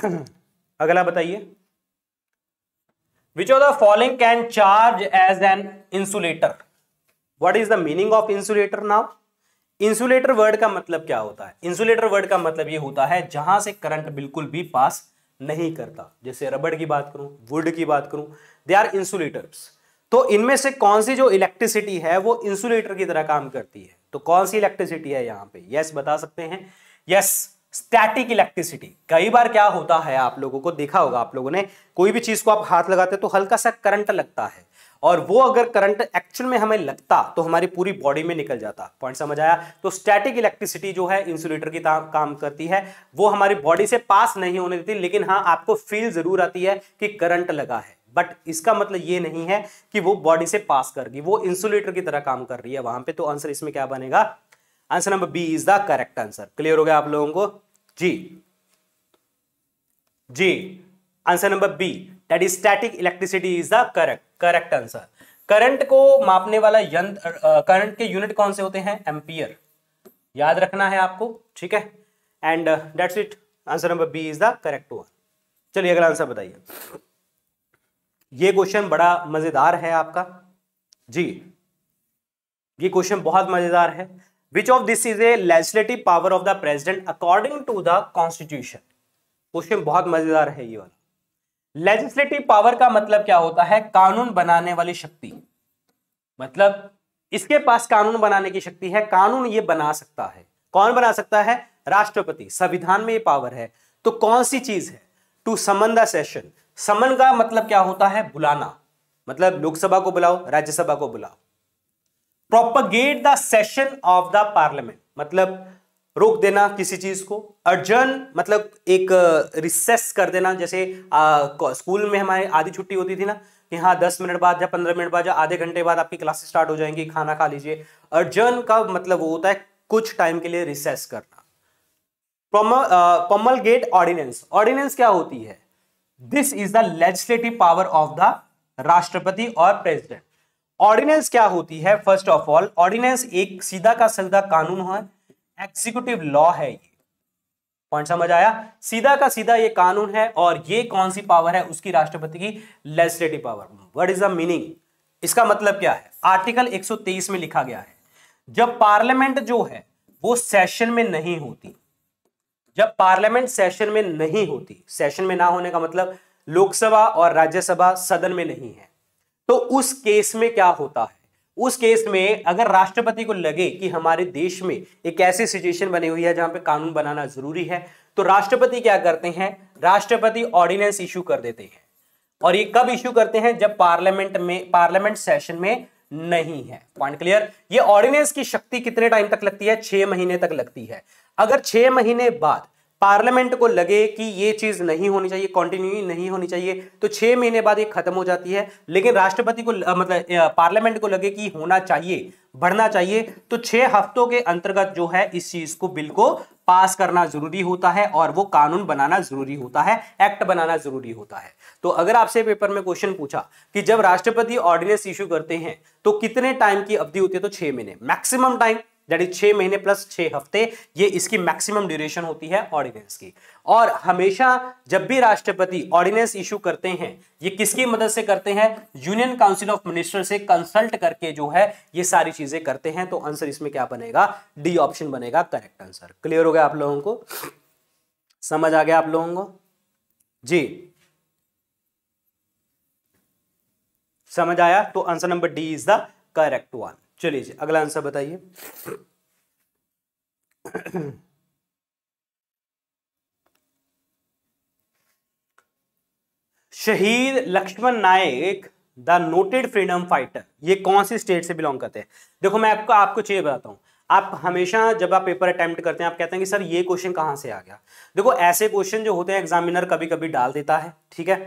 अगला बताइए which of the following can charge as an insulator what is the meaning of insulator now insulator word का मतलब क्या होता है इंसुलेटर वर्ड का मतलब ये होता है जहां से करंट बिल्कुल भी पास नहीं करता जैसे रबड़ की बात करूं वुड की बात करूं दे आर इंसुलेटर्स तो इनमें से कौन सी जो इलेक्ट्रिसिटी है वो इंसुलेटर की तरह काम करती है तो कौन सी इलेक्ट्रिसिटी है यहां पे यस yes, बता सकते हैं यस yes, स्टैटिक इलेक्ट्रिसिटी कई बार क्या होता है आप लोगों को देखा होगा आप लोगों ने कोई भी चीज को आप हाथ लगाते तो हल्का सा करंट लगता है और वो अगर करंट एक्चुअल में हमें लगता तो हमारी पूरी बॉडी में निकल जाता पॉइंट समझ आया तो स्टैटिक इलेक्ट्रिसिटी जो है इंसुलेटर की काम करती है वो हमारी बॉडी से पास नहीं होने देती लेकिन हाँ आपको फील जरूर आती है कि करंट लगा है बट इसका मतलब ये नहीं है कि वो बॉडी से पास करगी वो इंसुलेटर की तरह काम कर रही है वहां पे तो आंसर इसमें क्या बनेगा answer number B is the correct answer clear हो गया आप लोगों को जी जी answer number B that is static electricity is the correct correct answer current को मापने वाला यंत्र करंट के यूनिट कौन से होते हैं एम्पियर याद रखना है आपको ठीक है and that's it answer number B is the correct one चलिए अगला आंसर बताइए ये क्वेश्चन बड़ा मजेदार है आपका जी ये क्वेश्चन बहुत मजेदार है which of this is a legislative power of the president according to the constitution question बहुत मजेदार है ये वाला लेजिस्लेटिव पावर का मतलब क्या होता है कानून बनाने वाली शक्ति मतलब इसके पास कानून बनाने की शक्ति है कानून ये बना सकता है कौन बना सकता है राष्ट्रपति संविधान में ये पावर है तो कौन सी चीज है to summon the session summon का मतलब क्या होता है बुलाना मतलब लोकसभा को बुलाओ राज्यसभा को बुलाओ propagate the session of the parliament मतलब रोक देना किसी चीज को अर्जन मतलब एक रिसेस कर देना जैसे आ, स्कूल में हमारे आधी छुट्टी होती थी ना कि हाँ दस मिनट बाद या पंद्रह मिनट बाद या आधे घंटे बाद आपकी क्लासेस स्टार्ट हो जाएंगी खाना खा लीजिए अर्जन का मतलब वो होता है कुछ टाइम के लिए रिसेस करना पमल गेट ऑर्डिनेंस ऑर्डिनेंस क्या होती है this is the legislative power of the राष्ट्रपति और प्रेसिडेंट ऑर्डिनेंस क्या होती है फर्स्ट ऑफ ऑल ऑर्डिनेंस एक सीधा का सीधा कानून है एग्जीक्यूटिव लॉ है ये पॉइंट समझ आया सीधा का सीधा ये कानून है और ये कौन सी पावर है उसकी राष्ट्रपति की legislative power what is the meaning इसका मतलब क्या है आर्टिकल 123 में लिखा गया है जब पार्लियामेंट जो है वो सेशन में नहीं होती जब पार्लियामेंट सेशन में नहीं होती सेशन में ना होने का मतलब लोकसभा और राज्यसभा सदन में नहीं है तो उस केस में क्या होता है उस केस में अगर राष्ट्रपति को लगे कि हमारे देश में एक ऐसी सिचुएशन बनी हुई है जहां पे कानून बनाना जरूरी है तो राष्ट्रपति क्या करते हैं राष्ट्रपति ऑर्डिनेंस इशू कर देते हैं और ये कब इशू करते हैं जब पार्लियामेंट में पार्लियामेंट सेशन में नहीं है पॉइंट क्लियर ये ऑर्डिनेंस की शक्ति कितने टाइम तक लगती है छह महीने तक लगती है अगर छह महीने बाद पार्लियामेंट को लगे कि ये चीज़ नहीं होनी चाहिए कंटिन्यू नहीं होनी चाहिए तो छह महीने बाद ये खत्म हो जाती है लेकिन राष्ट्रपति को मतलब पार्लियामेंट को लगे कि होना चाहिए बढ़ना चाहिए तो छह हफ्तों के अंतर्गत जो है इस चीज़ को बिल को पास करना जरूरी होता है और वो कानून बनाना जरूरी होता है एक्ट बनाना जरूरी होता है तो अगर आपसे पेपर में क्वेश्चन पूछा कि जब राष्ट्रपति ऑर्डिनेंस इश्यू करते हैं तो कितने टाइम की अवधि होती है तो छह महीने मैक्सिमम टाइम यानी छह महीने प्लस छह हफ्ते ये इसकी मैक्सिमम ड्यूरेशन होती है ऑर्डिनेंस की और हमेशा जब भी राष्ट्रपति ऑर्डिनेंस इशू करते हैं ये किसकी मदद से करते हैं यूनियन काउंसिल ऑफ मिनिस्टर से कंसल्ट करके जो है ये सारी चीजें करते हैं तो आंसर इसमें क्या बनेगा डी ऑप्शन बनेगा करेक्ट आंसर क्लियर हो गया आप लोगों को समझ आ गया आप लोगों को जी समझ आया तो answer number D is the correct one चलिए जी अगला आंसर बताइए शहीद Laxman Nayak the noted freedom fighter ये कौन सी स्टेट से बिलोंग करते हैं देखो मैं आपको आपको चाहिए बताता हूं आप हमेशा जब आप पेपर अटेम्प्ट करते हैं आप कहते हैं कि सर ये क्वेश्चन कहां से आ गया देखो ऐसे क्वेश्चन जो होते हैं एग्जामिनर कभी कभी डाल देता है ठीक है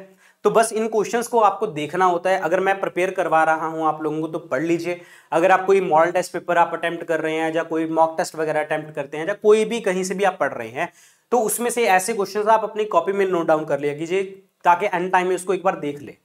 तो बस इन क्वेश्चंस को आपको देखना होता है अगर मैं प्रिपेयर करवा रहा हूं आप लोगों को तो पढ़ लीजिए अगर आप कोई मॉडल टेस्ट पेपर आप अटेम्प्ट कर रहे हैं या कोई मॉक टेस्ट वगैरह अटेम्प्ट करते हैं या कोई भी कहीं से भी आप पढ़ रहे हैं तो उसमें से ऐसे क्वेश्चन आप अपनी कॉपी में नोट डाउन कर लिया कीजिए ताकि एंड टाइम में उसको एक बार देख ले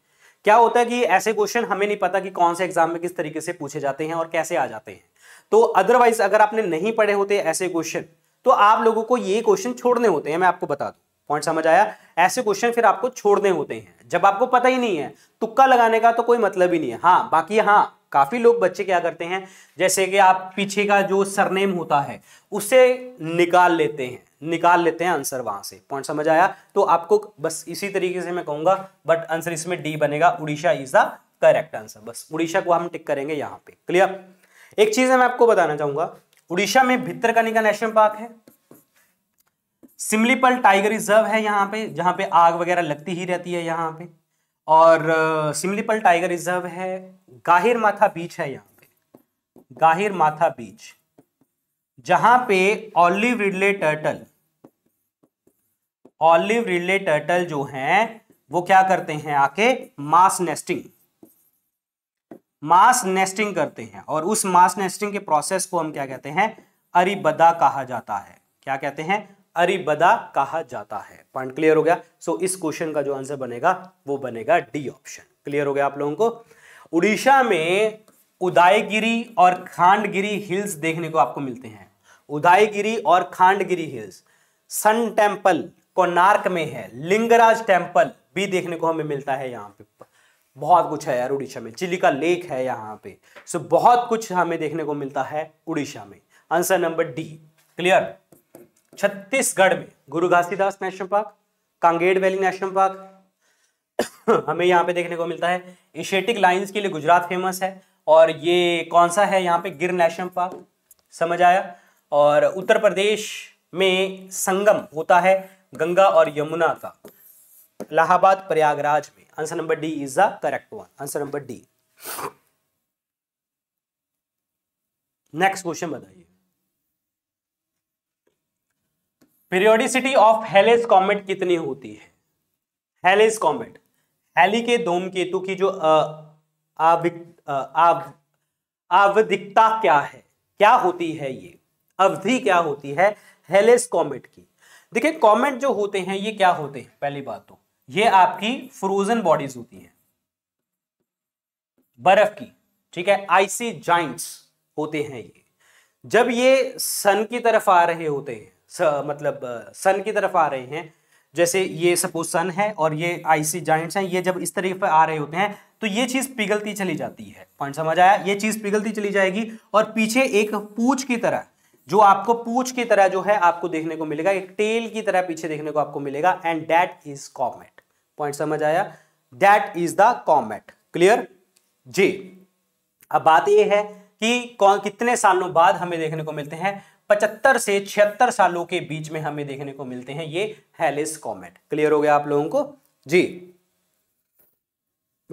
क्या होता है कि ऐसे क्वेश्चन हमें नहीं पता कि कौन से एग्जाम में किस तरीके से पूछे जाते हैं और कैसे आ जाते हैं तो अदरवाइज अगर आपने नहीं पढ़े होते ऐसे क्वेश्चन तो आप लोगों को ये क्वेश्चन छोड़ने होते हैं मैं आपको बता दूं पॉइंट समझ आया ऐसे क्वेश्चन फिर आपको छोड़ने होते हैं जब आपको पता ही नहीं है तुक्का लगाने का तो कोई मतलब ही नहीं है हाँ बाकी हाँ काफी लोग बच्चे क्या करते हैं जैसे कि आप पीछे का जो सरनेम होता है उसे निकाल लेते हैं निकाल लेते हैं आंसर वहां से पॉइंट समझ आया तो आपको बस इसी तरीके से मैं कहूंगा बट आंसर इसमें डी बनेगा Orissa is the correct answer बस उड़ीसा को हम टिक करेंगे यहाँ पे क्लियर एक चीज मैं आपको बताना चाहूंगा उड़ीसा में भितरकनिका नेशनल पार्क है सिमलीपल टाइगर रिजर्व है यहाँ पे जहाँ पे आग वगैरह लगती ही रहती है यहाँ पे और सिमलीपल टाइगर रिजर्व है गाहिर माथा बीच है यहाँ पे गाहिर माथा बीच जहाँ पे olive ridley turtle olive ridley turtle जो हैं वो क्या करते हैं आके मास नेस्टिंग मास नेस्टिंग करते हैं और उस मास नेस्टिंग के प्रोसेस को हम क्या कहते हैं अरिबदा कहा जाता है क्या कहते हैं अरिबदा कहा जाता है पॉइंट क्लियर हो गया सो इस क्वेश्चन का जो आंसर बनेगा वो बनेगा डी ऑप्शन क्लियर हो गया आप लोगों को उड़ीसा में उदयगिरी और खांडगिरी हिल्स देखने को आपको मिलते हैं उदयगिरी और Khandagiri hills sun temple Konark में है लिंगराज टेम्पल भी देखने को हमें मिलता है यहाँ पे बहुत कुछ है यार उड़ीसा में चिलिका लेक है यहाँ पे सो बहुत कुछ हमें देखने को मिलता है उड़ीसा में answer number D clear Chhattisgarh में Guru Ghasidas national park Kanger valley national park हमें यहाँ पे देखने को मिलता है एशियटिक लाइन के लिए गुजरात फेमस है और ये कौन सा है यहाँ पे गिर नेशनल पार्क समझ आया और उत्तर प्रदेश में संगम होता है गंगा और यमुना का इलाहाबाद प्रयागराज में answer number D is the correct one answer number D next question बताइए पीरियोडिसिटी ऑफ हेलेस कॉमेट कितनी होती है हेलेस कॉमेट हेली के केतु की जो आवधिकता क्या है क्या होती है ये अवधि क्या होती है हेलेस कॉमेट की देखिए कॉमेट जो होते हैं ये क्या होते हैं पहली बात तो ये आपकी फ्रोजन बॉडीज होती हैं बर्फ की ठीक है आइसी जाइंट्स होते हैं ये जब ये सन की तरफ आ रहे होते हैं स, मतलब सन की तरफ आ रहे हैं जैसे ये सपोज सन है और ये आईसी जॉइंट्स हैं ये जब इस तरीके पर आ रहे होते हैं तो ये चीज़ पिघलती चली जाती है पॉइंट समझ आया ये चीज़ पिघलती चली जाएगी और पीछे एक पूछ की तरह जो आपको पूछ की तरह जो है आपको देखने को मिलेगा एक टेल की तरह पीछे देखने को आपको मिलेगा and that is comet point समझ आया that is the comet clear जी अब बात यह है कि कौन कितने सालों बाद हमें देखने को मिलते हैं पचहत्तर से छिहत्तर सालों के बीच में हमें देखने को मिलते हैं ये हेलिस कॉमेट क्लियर हो गया आप लोगों को जी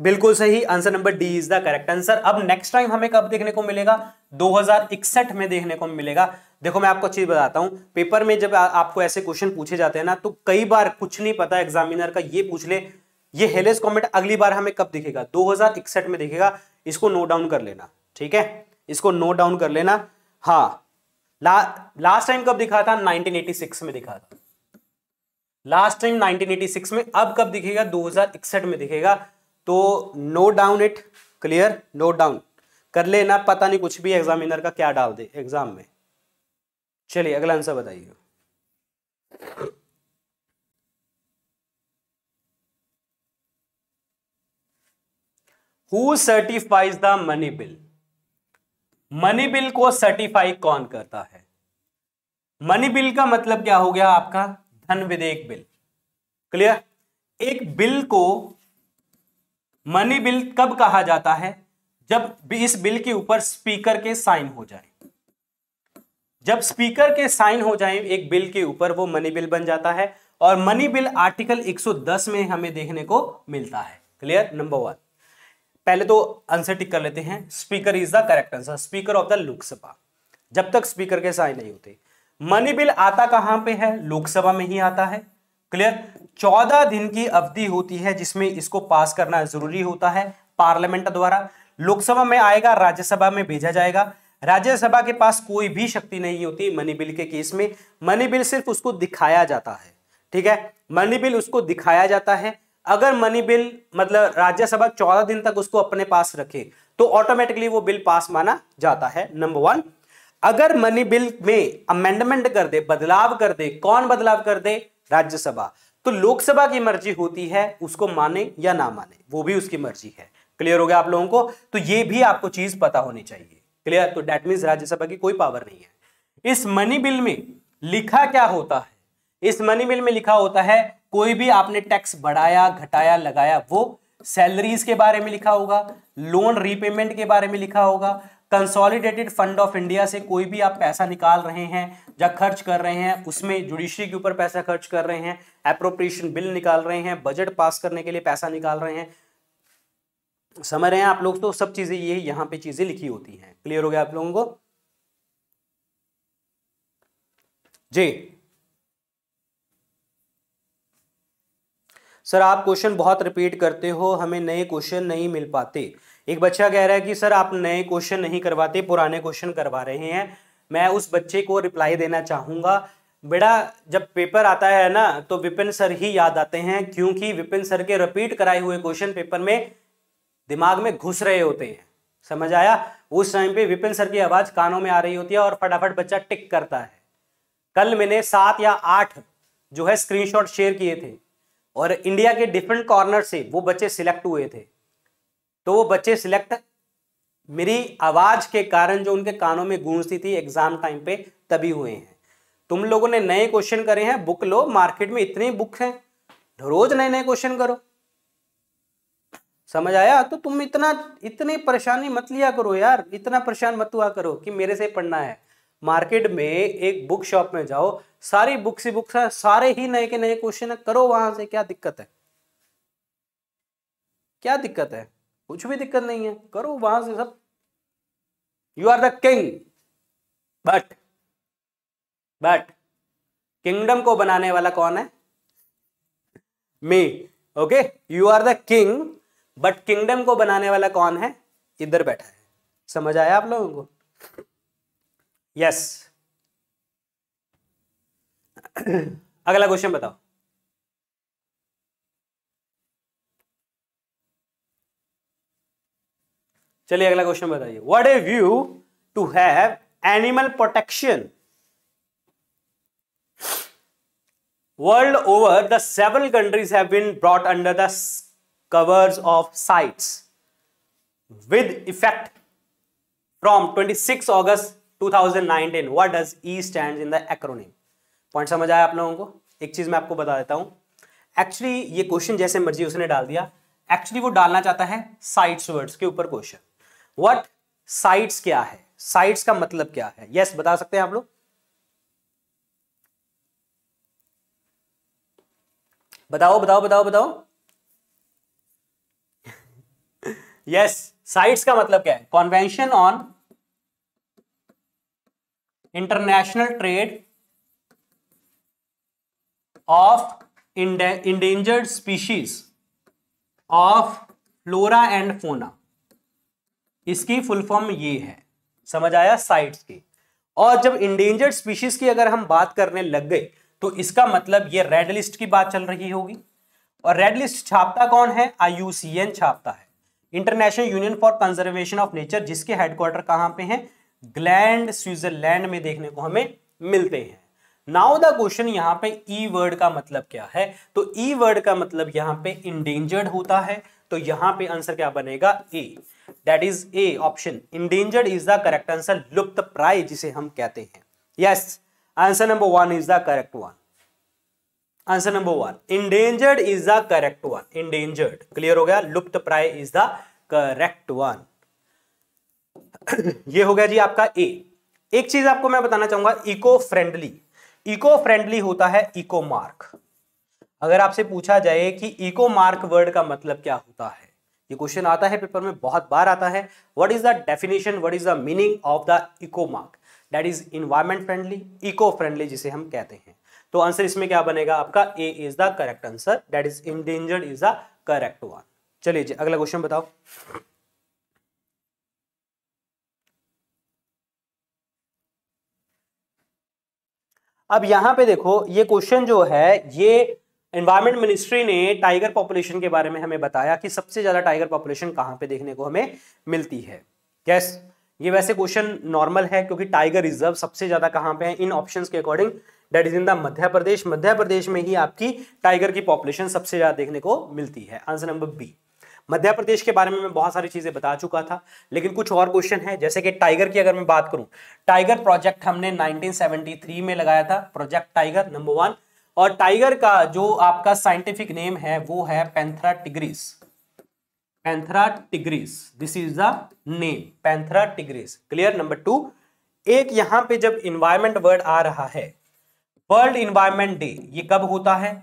बिल्कुल सही answer number D is the correct answer अब नेक्स्ट टाइम हमें कब देखने को मिलेगा 2061 में देखने को मिलेगा देखो मैं आपको चीज बताता हूं पेपर में जब आ, आपको ऐसे क्वेश्चन पूछे जाते हैं ना तो कई बार कुछ नहीं पता एग्जामिनर का ये पूछ ले ये हेलेस कॉमेट अगली बार हमें कब दिखेगा दो में दिखेगा इसको नोट डाउन कर लेना ठीक है इसको नोट डाउन कर लेना हाँ ला, लास्ट टाइम कब दिखा था 1986 में दिखा था लास्ट टाइम 1986 में अब कब दिखेगा 2061 में दिखेगा तो note down it clear note down कर लेना पता नहीं कुछ भी एग्जामिनर का क्या डाल दे एग्जाम में चलिए अगला आंसर बताइए who certifies the money bill money bill को सर्टिफाई कौन करता है मनी बिल का मतलब क्या हो गया आपका धन विधेयक बिल क्लियर एक बिल को मनी बिल कब कहा जाता है जब इस बिल के ऊपर स्पीकर के साइन हो जाए जब स्पीकर के साइन हो जाए एक बिल के ऊपर वो मनी बिल बन जाता है और मनी बिल आर्टिकल 110 में हमें देखने को मिलता है क्लियर नंबर वन पहले तो आंसर टिक कर लेते हैं speaker is the correct answer speaker of the Lok Sabha जब तक स्पीकर के साइन नहीं होते मनी बिल आता कहां पे है लोकसभा में ही आता है क्लियर चौदह दिन की अवधि होती है जिसमें इसको पास करना जरूरी होता है पार्लियामेंट द्वारा लोकसभा में आएगा राज्यसभा में भेजा जाएगा राज्यसभा के पास कोई भी शक्ति नहीं होती मनी बिल के केस में मनी बिल सिर्फ उसको दिखाया जाता है ठीक है मनी बिल उसको दिखाया जाता है अगर मनी बिल मतलब राज्यसभा चौदह दिन तक उसको अपने पास रखे तो ऑटोमेटिकली वो बिल पास माना जाता है नंबर वन अगर मनी बिल में अमेंडमेंट कर दे बदलाव कर दे कौन बदलाव कर दे राज्यसभा तो लोकसभा की मर्जी होती है उसको माने या ना माने वो भी उसकी मर्जी है क्लियर हो गया आप लोगों को तो ये भी आपको चीज पता होनी चाहिए क्लियर तो डेट मीन राज्यसभा की कोई पावर नहीं है इस मनी बिल में लिखा क्या होता है इस मनी बिल में लिखा होता है कोई भी आपने टैक्स बढ़ाया घटाया लगाया वो सैलरीज के बारे में लिखा होगा लोन रीपेमेंट के बारे में लिखा होगा कंसोलिडेटेड फंड ऑफ इंडिया से कोई भी आप पैसा निकाल रहे हैं या खर्च कर रहे हैं उसमें जुडिशरी के ऊपर पैसा खर्च कर रहे हैं अप्रोप्रिएशन बिल निकाल रहे हैं बजट पास करने के लिए पैसा निकाल रहे हैं समझ रहे हैं आप लोग तो सब चीजें ये यहां पे चीजें लिखी होती हैं क्लियर हो गया आप लोगों को जी सर आप क्वेश्चन बहुत रिपीट करते हो हमें नए क्वेश्चन नहीं मिल पाते एक बच्चा कह रहा है कि सर आप नए क्वेश्चन नहीं करवाते पुराने क्वेश्चन करवा रहे हैं मैं उस बच्चे को रिप्लाई देना चाहूँगा बेटा जब पेपर आता है ना तो विपिन सर ही याद आते हैं क्योंकि विपिन सर के रिपीट कराए हुए क्वेश्चन पेपर में दिमाग में घुस रहे होते हैं समझ आया उस टाइम पे विपिन सर की आवाज़ कानों में आ रही होती है और फटाफट बच्चा टिक करता है कल मैंने सात या आठ जो है स्क्रीनशॉट शेयर किए थे और इंडिया के डिफरेंट कॉर्नर से वो बच्चे सिलेक्ट हुए थे तो वो बच्चे सिलेक्ट मेरी आवाज के कारण जो उनके कानों में गूंजती थी एग्जाम टाइम पे तभी हुए हैं तुम लोगों ने नए क्वेश्चन करे हैं बुक लो मार्केट में इतनी बुक है रोज नए नए क्वेश्चन करो समझ आया तो तुम इतना इतनी परेशानी मत लिया करो यार इतना परेशान मत हुआ करो कि मेरे से पढ़ना है मार्केट में एक बुक शॉप में जाओ सारी बुक्स ही बुक्स है सारे ही नए के नए क्वेश्चन है करो वहां से क्या दिक्कत है क्या दिक्कत है कुछ भी दिक्कत नहीं है करो वहां से सब you are the king but but kingdom को बनाने वाला कौन है me okay you are the king but kingdom को बनाने वाला कौन है इधर बैठा है समझ आया आप लोगों को यस yes. अगला क्वेश्चन बताओ चलिए अगला क्वेश्चन बताइए with a view to have animal protection world over the seven countries have been brought under the covers of CITES with effect from 26 August 2019 what does E stand in the acronym point समझ आया आप लोगों को एक चीज़ मैं आपको बता देता हूं एक्चुअली ये क्वेश्चन जैसे मर्जी उसने डाल दिया एक्चुअली वो डालना चाहता है साइट्स वर्ड्स के ऊपर क्वेश्चन व्हाट साइट्स क्या है साइट्स का मतलब क्या है यस yes, बता सकते हैं आप लोग बताओ बताओ बताओ बताओ यस साइट्स का मतलब क्या है convention on international trade of endangered species of flora and fauna इसकी फुल फॉर्म ये है समझ आया साइट्स की और जब इंडेंजर्ड स्पीशीज की अगर हम बात करने लग गए तो इसका मतलब ये रेड लिस्ट की बात चल रही होगी और रेड लिस्ट छापता कौन है आईयूसीएन छापता है international union for conservation of nature जिसके हेडक्वार्टर कहाँ पे हैं ग्लैंड स्विट्जरलैंड में देखने को हमें मिलते हैं नाउ द क्वेश्चन यहाँ पे ई e वर्ड का मतलब क्या है तो ई e वर्ड का मतलब यहाँ पे इंडेंजर्ड होता है तो यहाँ पे आंसर क्या बनेगा A that is A option endangered is the correct answer लुप्त प्राय जिसे हम कहते हैं yes answer number one is the correct one answer number one endangered is the correct one endangered clear हो गया लुप्त प्राय इज द करेक्ट वन ये हो गया जी आपका ए एक चीज आपको मैं बताना चाहूंगा इको फ्रेंडली इको फ्रेंडली होता है इको मार्क अगर आपसे पूछा जाए कि इको मार्क वर्ड का मतलब क्या होता है ये क्वेश्चन आता है पेपर में बहुत बार आता है what is the definition what is the meaning of the eco mark that is environment friendly eco friendly जिसे हम कहते हैं तो आंसर इसमें क्या बनेगा आपका A is the correct answer that is endangered is the correct one चलिए अगला क्वेश्चन बताओ अब यहाँ पे देखो ये क्वेश्चन जो है ये एनवायरमेंट मिनिस्ट्री ने टाइगर पॉपुलेशन के बारे में हमें बताया कि सबसे ज्यादा टाइगर पॉपुलेशन कहाँ पे देखने को हमें मिलती है यस yes, ये वैसे क्वेश्चन नॉर्मल है क्योंकि टाइगर रिजर्व सबसे ज्यादा कहाँ पे है इन ऑप्शन के according that is in the Madhya Pradesh Madhya Pradesh में ही आपकी टाइगर की पॉपुलेशन सबसे ज्यादा देखने को मिलती है answer number B Madhya Pradesh के बारे में मैं बहुत सारी चीज़ें बता चुका था लेकिन कुछ और क्वेश्चन है जैसे कि टाइगर की अगर मैं बात करूं टाइगर प्रोजेक्ट हमने 1973 में लगाया था प्रोजेक्ट टाइगर नंबर वन और टाइगर का जो आपका साइंटिफिक नेम है वो है Panthera tigris Panthera tigris this is the name Panthera tigris clear number two एक यहां पे जब इन्वायरमेंट वर्ड आ रहा है वर्ल्ड इन्वायरमेंट डे ये कब होता है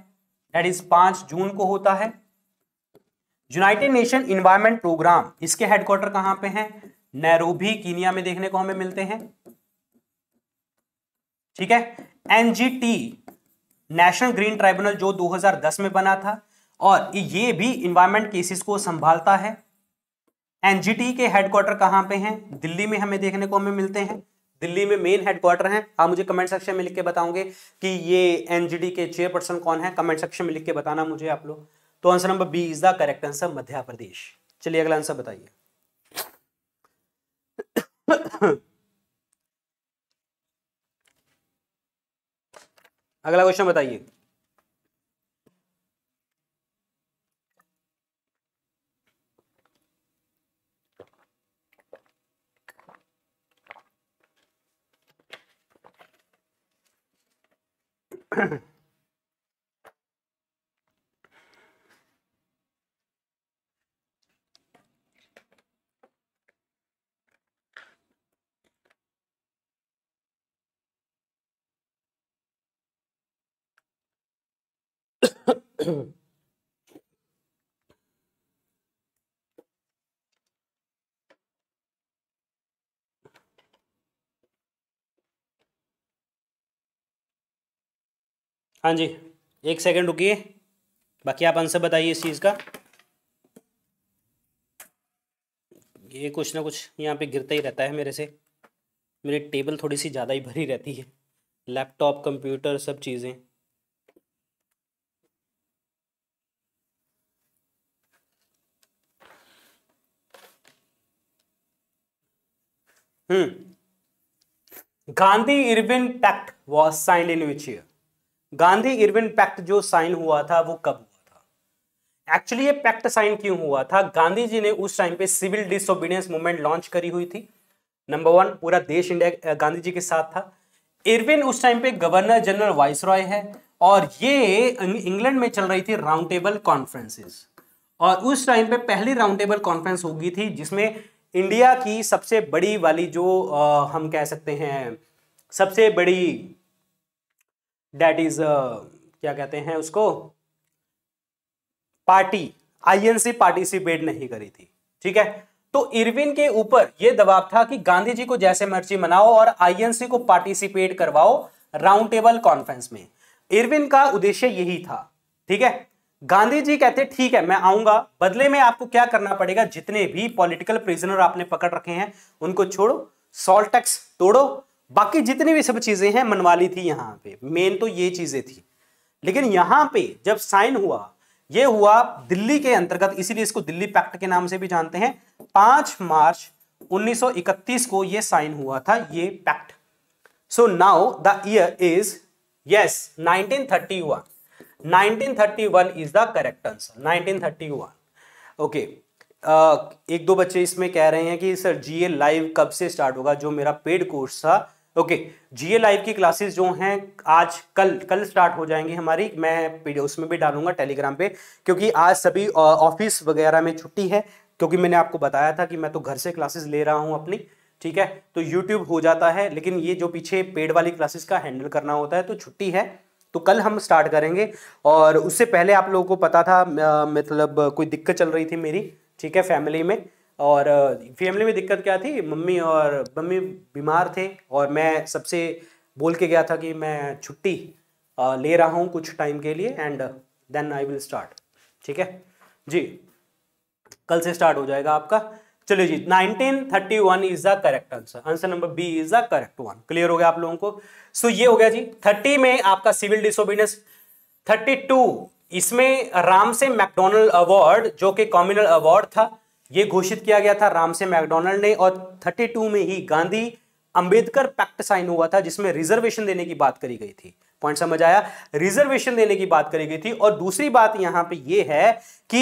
दैट इज पांच जून को होता है यूनाइटेड नेशन इन्वायरमेंट प्रोग्राम इसके हेडक्वार्टर कहां पे हैं नैरोबी कीनिया में देखने को हमें मिलते हैं ठीक है एनजीटी नेशनल ग्रीन ट्राइब्यूनल जो 2010 में बना था और ये भी इन्वायरमेंट केसेस को संभालता है एनजीटी के हेडक्वार्टर कहां पे हैं दिल्ली में हमें देखने को हमें मिलते हैं दिल्ली में मेन हेडक्वार्टर हैं आप मुझे कमेंट सेक्शन में लिख के बताओगे कि ये एनजीटी के चेयरपर्सन कौन है कमेंट सेक्शन में लिख के बताना मुझे आप लोग तो answer number B is the correct answer Madhya Pradesh चलिए अगला आंसर बताइए अगला क्वेश्चन बताइए हाँ जी एक सेकंड रुकिए बाकी आप आंसर बताइए इस चीज़ का ये कुछ ना कुछ यहाँ पे गिरता ही रहता है मेरे से मेरी टेबल थोड़ी सी ज़्यादा ही भरी रहती है लैपटॉप कंप्यूटर सब चीज़ें Gandhi Irwin pact was sign in which year Gandhi Irwin pact जो साइन हुआ था वो कब हुआ था एक्चुअली ये पैक्ट साइन क्यों हुआ था गांधी जी ने उस टाइम पे सिविल डिसोबीडियंस मूवमेंट लॉन्च करी हुई थी नंबर वन पूरा देश इंडिया गांधी जी के साथ था इरविन उस टाइम पे गवर्नर जनरल वाइस रॉय है और ये इंग्लैंड में चल रही थी राउंड टेबल कॉन्फ्रेंसेस और उस टाइम पे पहली राउंड टेबल कॉन्फ्रेंस होगी थी जिसमें इंडिया की सबसे बड़ी वाली जो आ, हम कह सकते हैं सबसे बड़ी डेट इज क्या कहते हैं उसको पार्टी आईएनसी पार्टिसिपेट नहीं करी थी ठीक है तो इरविन के ऊपर यह दबाव था कि गांधी जी को जैसे मर्जी मनाओ और आईएनसी को पार्टिसिपेट करवाओ राउंड टेबल कॉन्फ्रेंस में इरविन का उद्देश्य यही था ठीक है गांधी जी कहते ठीक है मैं आऊंगा बदले में आपको क्या करना पड़ेगा जितने भी पॉलिटिकल प्रिजनर आपने पकड़ रखे हैं उनको छोड़ो सॉल्ट टैक्स तोड़ो बाकी जितनी भी सब चीजें हैं मनवाली थी यहां पे मेन तो ये चीजें थी लेकिन यहां पे जब साइन हुआ ये हुआ दिल्ली के अंतर्गत इसीलिए इसको दिल्ली पैक्ट के नाम से भी जानते हैं पांच मार्च 1931 को ये साइन हुआ था ये pact so now the year is yes 1931 1931 is the correct answer 1931 okay okay. एक दो बच्चे इसमें कह रहे हैं कि सर जीए लाइव कब से स्टार्ट होगा जो मेरा पेड कोर्स था ओके जीए लाइव की क्लासेस जो हैं आज कल कल स्टार्ट हो जाएंगी हमारी मैं उसमें भी डालूंगा टेलीग्राम पे क्योंकि आज सभी ऑफिस वगैरह में छुट्टी है क्योंकि मैंने आपको बताया था कि मैं तो घर से क्लासेस ले रहा हूं अपनी ठीक है तो यूट्यूब हो जाता है लेकिन ये जो पीछे पेड वाली क्लासेस का हैंडल करना होता है तो छुट्टी है तो कल हम स्टार्ट करेंगे और उससे पहले आप लोगों को पता था मतलब कोई दिक्कत चल रही थी मेरी ठीक है फैमिली में और फैमिली में दिक्कत क्या थी मम्मी और मम्मी बीमार थे और मैं सबसे बोल के गया था कि मैं छुट्टी ले रहा हूँ कुछ टाइम के लिए and then I will start ठीक है जी कल से स्टार्ट हो जाएगा आपका चलिए जी 1931 is the correct answer answer number B is the correct one clear हो गया आप लोगों को सो so, ये हो गया जी 30 में आपका सिविल डिसोबीडियंस 32 इसमें राम से मैकडोनल्ड अवार्ड जो कि कॉम्युनल अवार्ड था ये घोषित किया गया था राम से मैकडोनल्ड ने और 32 में ही गांधी अंबेडकर पैक्ट साइन हुआ था जिसमें रिजर्वेशन देने की बात करी गई थी पॉइंट समझ आया रिजर्वेशन देने की बात करी गई थी और दूसरी बात यहां पे ये है कि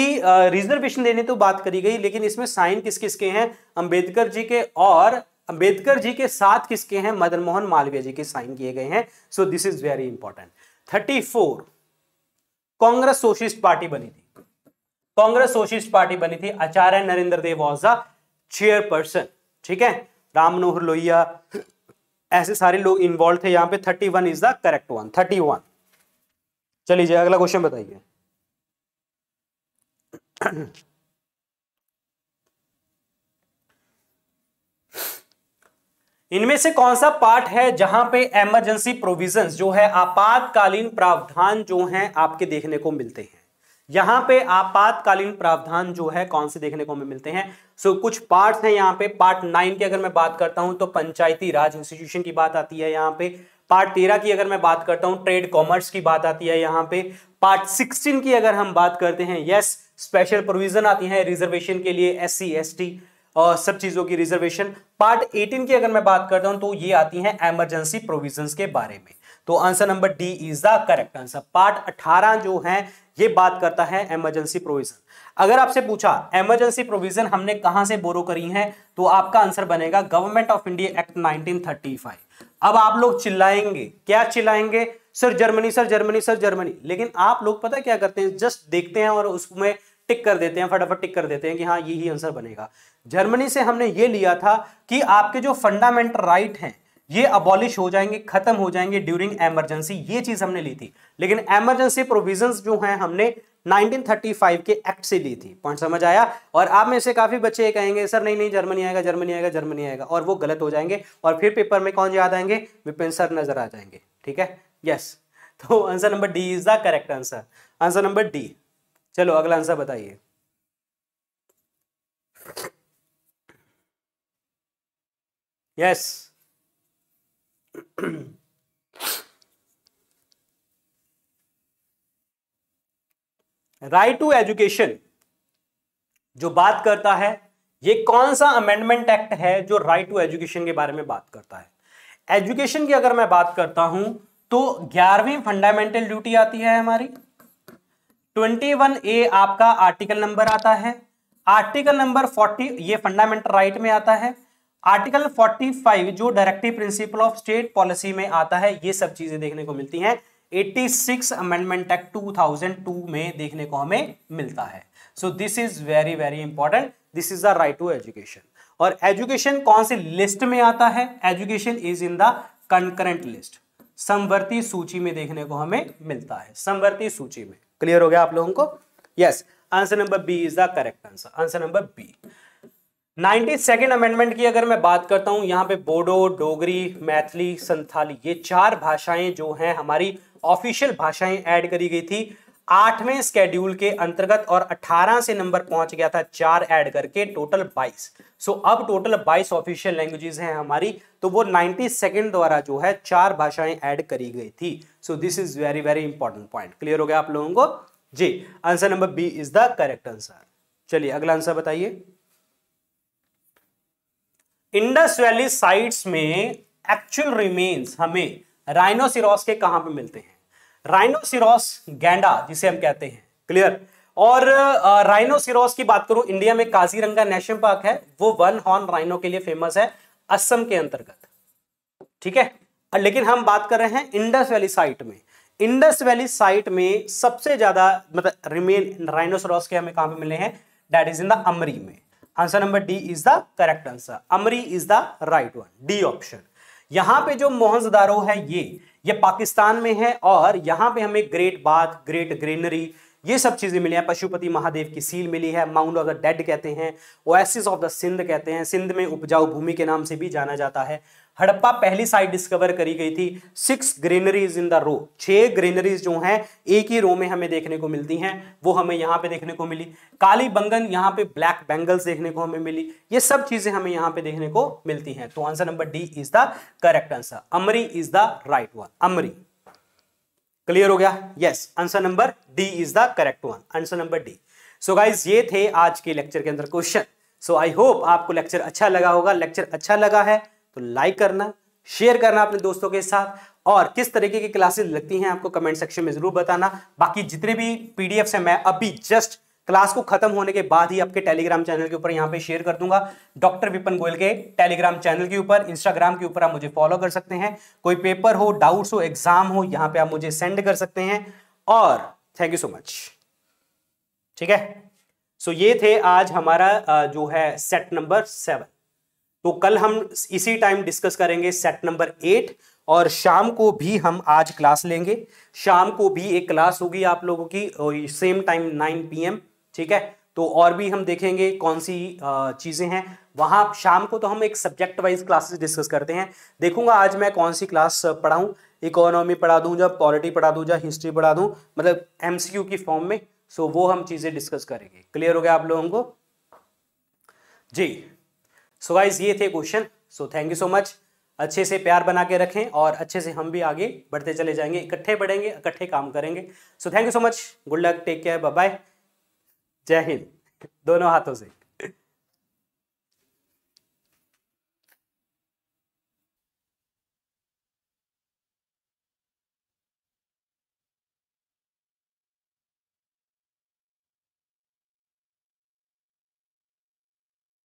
रिजर्वेशन देने तो बात करी गई लेकिन इसमें साइन किस किसके हैं अंबेडकर जी के और अंबेडकर जी के साथ किसके हैं मदन मोहन मालवीय जी के साइन किए गए हैं so this is very important thirty Congress socialist party बनी थी कांग्रेस सोशलिस्ट पार्टी बनी थी Acharya Narendra Dev was the chairperson ठीक है राम मनोहर लोहिया ऐसे सारे लोग इन्वॉल्व थे यहां पे thirty one is the correct one thirty one चलिए अगला क्वेश्चन बताइए इनमें से कौन सा पार्ट है जहां पे इमरजेंसी प्रोविजंस जो है आपातकालीन प्रावधान जो हैं आपके देखने को मिलते हैं यहां पे आपातकालीन प्रावधान जो है कौन से देखने को हमें मिलते हैं सो so, कुछ पार्ट्स हैं यहाँ पे पार्ट नाइन की अगर मैं बात करता हूँ तो पंचायती राज इंस्टीट्यूशन की बात आती है यहाँ पे पार्ट तेरह की अगर मैं बात करता हूँ ट्रेड कॉमर्स की बात आती है यहाँ पे पार्ट सिक्सटीन की अगर हम बात करते हैं यस स्पेशल प्रोविजन आती है रिजर्वेशन के लिए एस सी एस टी और सब चीज़ों की रिजर्वेशन पार्ट 18 की अगर मैं बात करता हूं तो ये आती है एमरजेंसी प्रोविजंस के बारे में तो answer number D is the correct answer part 18 जो है ये बात करता है एमरजेंसी प्रोविजन अगर आपसे पूछा एमरजेंसी प्रोविजन हमने कहां से बोरो करी है तो आपका आंसर बनेगा गवर्नमेंट ऑफ इंडिया एक्ट 1935 अब आप लोग चिल्लाएंगे क्या चिल्लाएंगे sir Germany sir Germany sir Germany लेकिन आप लोग पता क्या करते हैं जस्ट देखते हैं और उसमें टिक कर देते हैं फटाफट टिक कर देते हैं कि हाँ यही आंसर बनेगा जर्मनी से हमने ये लिया था कि आपके जो फंडामेंटल राइट हैं ये अबॉलिश हो जाएंगे खत्म हो जाएंगे ड्यूरिंग एमरजेंसी ये चीज हमने ली थी लेकिन एमरजेंसी प्रोविजंस जो हैं हमने 1935 के एक्ट से ली थी पॉइंट समझ आया और आप में से काफी बच्चे कहेंगे सर नहीं नहीं जर्मनी आएगा जर्मनी आएगा जर्मनी आएगा और वो गलत हो जाएंगे और फिर पेपर में कौन याद आएंगे विपिन सर नजर आ जाएंगे ठीक है यस तो answer number D is the correct answer answer number D चलो अगला आंसर बताइए yes yes. Right to education जो बात करता है ये कौन सा अमेंडमेंट एक्ट है जो राइट टू एजुकेशन के बारे में बात करता है एजुकेशन की अगर मैं बात करता हूं तो ग्यारहवीं फंडामेंटल ड्यूटी आती है हमारी ट्वेंटी वन ए आपका आर्टिकल नंबर आता है आर्टिकल नंबर फोर्टी ये फंडामेंटल राइट में आता है आर्टिकल 45 जो directive principle of state policy में आता है ये सब चीजें देखने को मिलती हैं 86 अमेंडमेंट एक्ट 2002 में देखने को हमें मिलता है so this is very very important this is the right to education और एजुकेशन कौन से लिस्ट में आता है education is in the concurrent list समवर्ती सूची में देखने को हमें मिलता है समवर्ती सूची में क्लियर हो गया आप लोगों को yes answer number B is the correct answer answer number B ninety second amendment की अगर मैं बात करता हूं यहां पे बोडो डोगरी मैथिली संथाली ये चार भाषाएं जो हैं हमारी ऑफिशियल भाषाएं ऐड करी गई थी आठवें स्केड्यूल के अंतर्गत और 18 से नंबर पहुंच गया था चार ऐड करके टोटल 22 सो so, अब टोटल 22 ऑफिशियल लैंग्वेजेस हैं हमारी तो वो नाइन्टी सेकेंड द्वारा जो है चार भाषाएं ऐड करी गई थी so this is very very important point clear हो गया आप लोगों को जी answer number B is the correct answer चलिए अगला आंसर बताइए इंडस वैली साइट्स में एक्चुअल रिमेन्स हमें राइनोसिरोस के कहां पे मिलते हैं राइनोसिरोस गैंडा जिसे हम कहते हैं क्लियर और राइनोसिरोस की बात करूं इंडिया में काजीरंगा नेशनल पार्क है वो वन हॉर्न राइनो के लिए फेमस है असम के अंतर्गत ठीक है लेकिन हम बात कर रहे हैं इंडस वैली साइट में इंडस वैली साइट में सबसे ज्यादा मतलब रिमेन राइनोसिरोस के हमें कहां पे मिले हैं date is in the Amri में answer number D is the correct answer Amri is the right one D option यहां पे जो मोहनजदारो है ये ये पाकिस्तान में है और यहाँ पे हमें ग्रेट बाथ ग्रेट ग्रीनरी ये सब चीज़ें मिली हैं पशुपति महादेव की सील मिली है माउंट ऑफ द डेड कहते हैं ओएसिस ऑफ द सिंध कहते हैं सिंध में उपजाऊ भूमि के नाम से भी जाना जाता है हड़प्पा पहली साइट डिस्कवर करी गई थी six granaries in the row छह ग्रीनरीज जो हैं एक ही रो में हमें देखने को मिलती हैं वो हमें यहाँ पे देखने को मिली काली बंगन यहाँ पे ब्लैक बैंगल्स देखने को हमें मिली ये सब चीजें हमें यहाँ पे देखने को मिलती हैं तो answer number D is the correct answer Amri is the right one Amri clear हो गया yes answer number D is the correct one answer number D so guys ये थे आज के लेक्चर के अंदर क्वेश्चन सो आई होप आपको लेक्चर अच्छा लगा होगा लेक्चर अच्छा लगा है तो लाइक करना शेयर करना अपने दोस्तों के साथ और किस तरीके की क्लासेस लगती हैं आपको कमेंट सेक्शन में जरूर बताना बाकी जितने भी पीडीएफ हैं मैं अभी जस्ट क्लास को खत्म होने के बाद ही आपके टेलीग्राम चैनल के ऊपर यहाँ पे शेयर कर दूंगा डॉक्टर विपन गोयल के टेलीग्राम चैनल के ऊपर इंस्टाग्राम के ऊपर आप मुझे फॉलो कर सकते हैं कोई पेपर हो डाउट्स हो एग्जाम हो यहाँ पे आप मुझे सेंड कर सकते हैं और थैंक यू सो मच ठीक है सो so, ये थे आज हमारा जो है सेट नंबर सेवन तो कल हम इसी टाइम डिस्कस करेंगे सेट नंबर एट और शाम को भी हम आज क्लास लेंगे शाम को भी एक क्लास होगी आप लोगों की सेम टाइम नाइन पीएम ठीक है तो और भी हम देखेंगे कौन सी चीज़ें हैं वहाँ शाम को तो हम एक सब्जेक्ट वाइज क्लासेस डिस्कस करते हैं देखूंगा आज मैं कौन सी क्लास पढ़ाऊँ इकोनॉमी पढ़ा दूँ या पॉलिटी पढ़ा दूँ या हिस्ट्री पढ़ा दूँ मतलब एमसीक्यू की फॉर्म में सो वो हम चीज़ें डिस्कस करेंगे क्लियर हो गया आप लोगों को जी सो गाइज ये थे question so thank you so much अच्छे से प्यार बना के रखें और अच्छे से हम भी आगे बढ़ते चले जाएंगे इकट्ठे बढ़ेंगे इकट्ठे काम करेंगे so thank you so much good luck take care bye जय हिंद दोनों हाथों से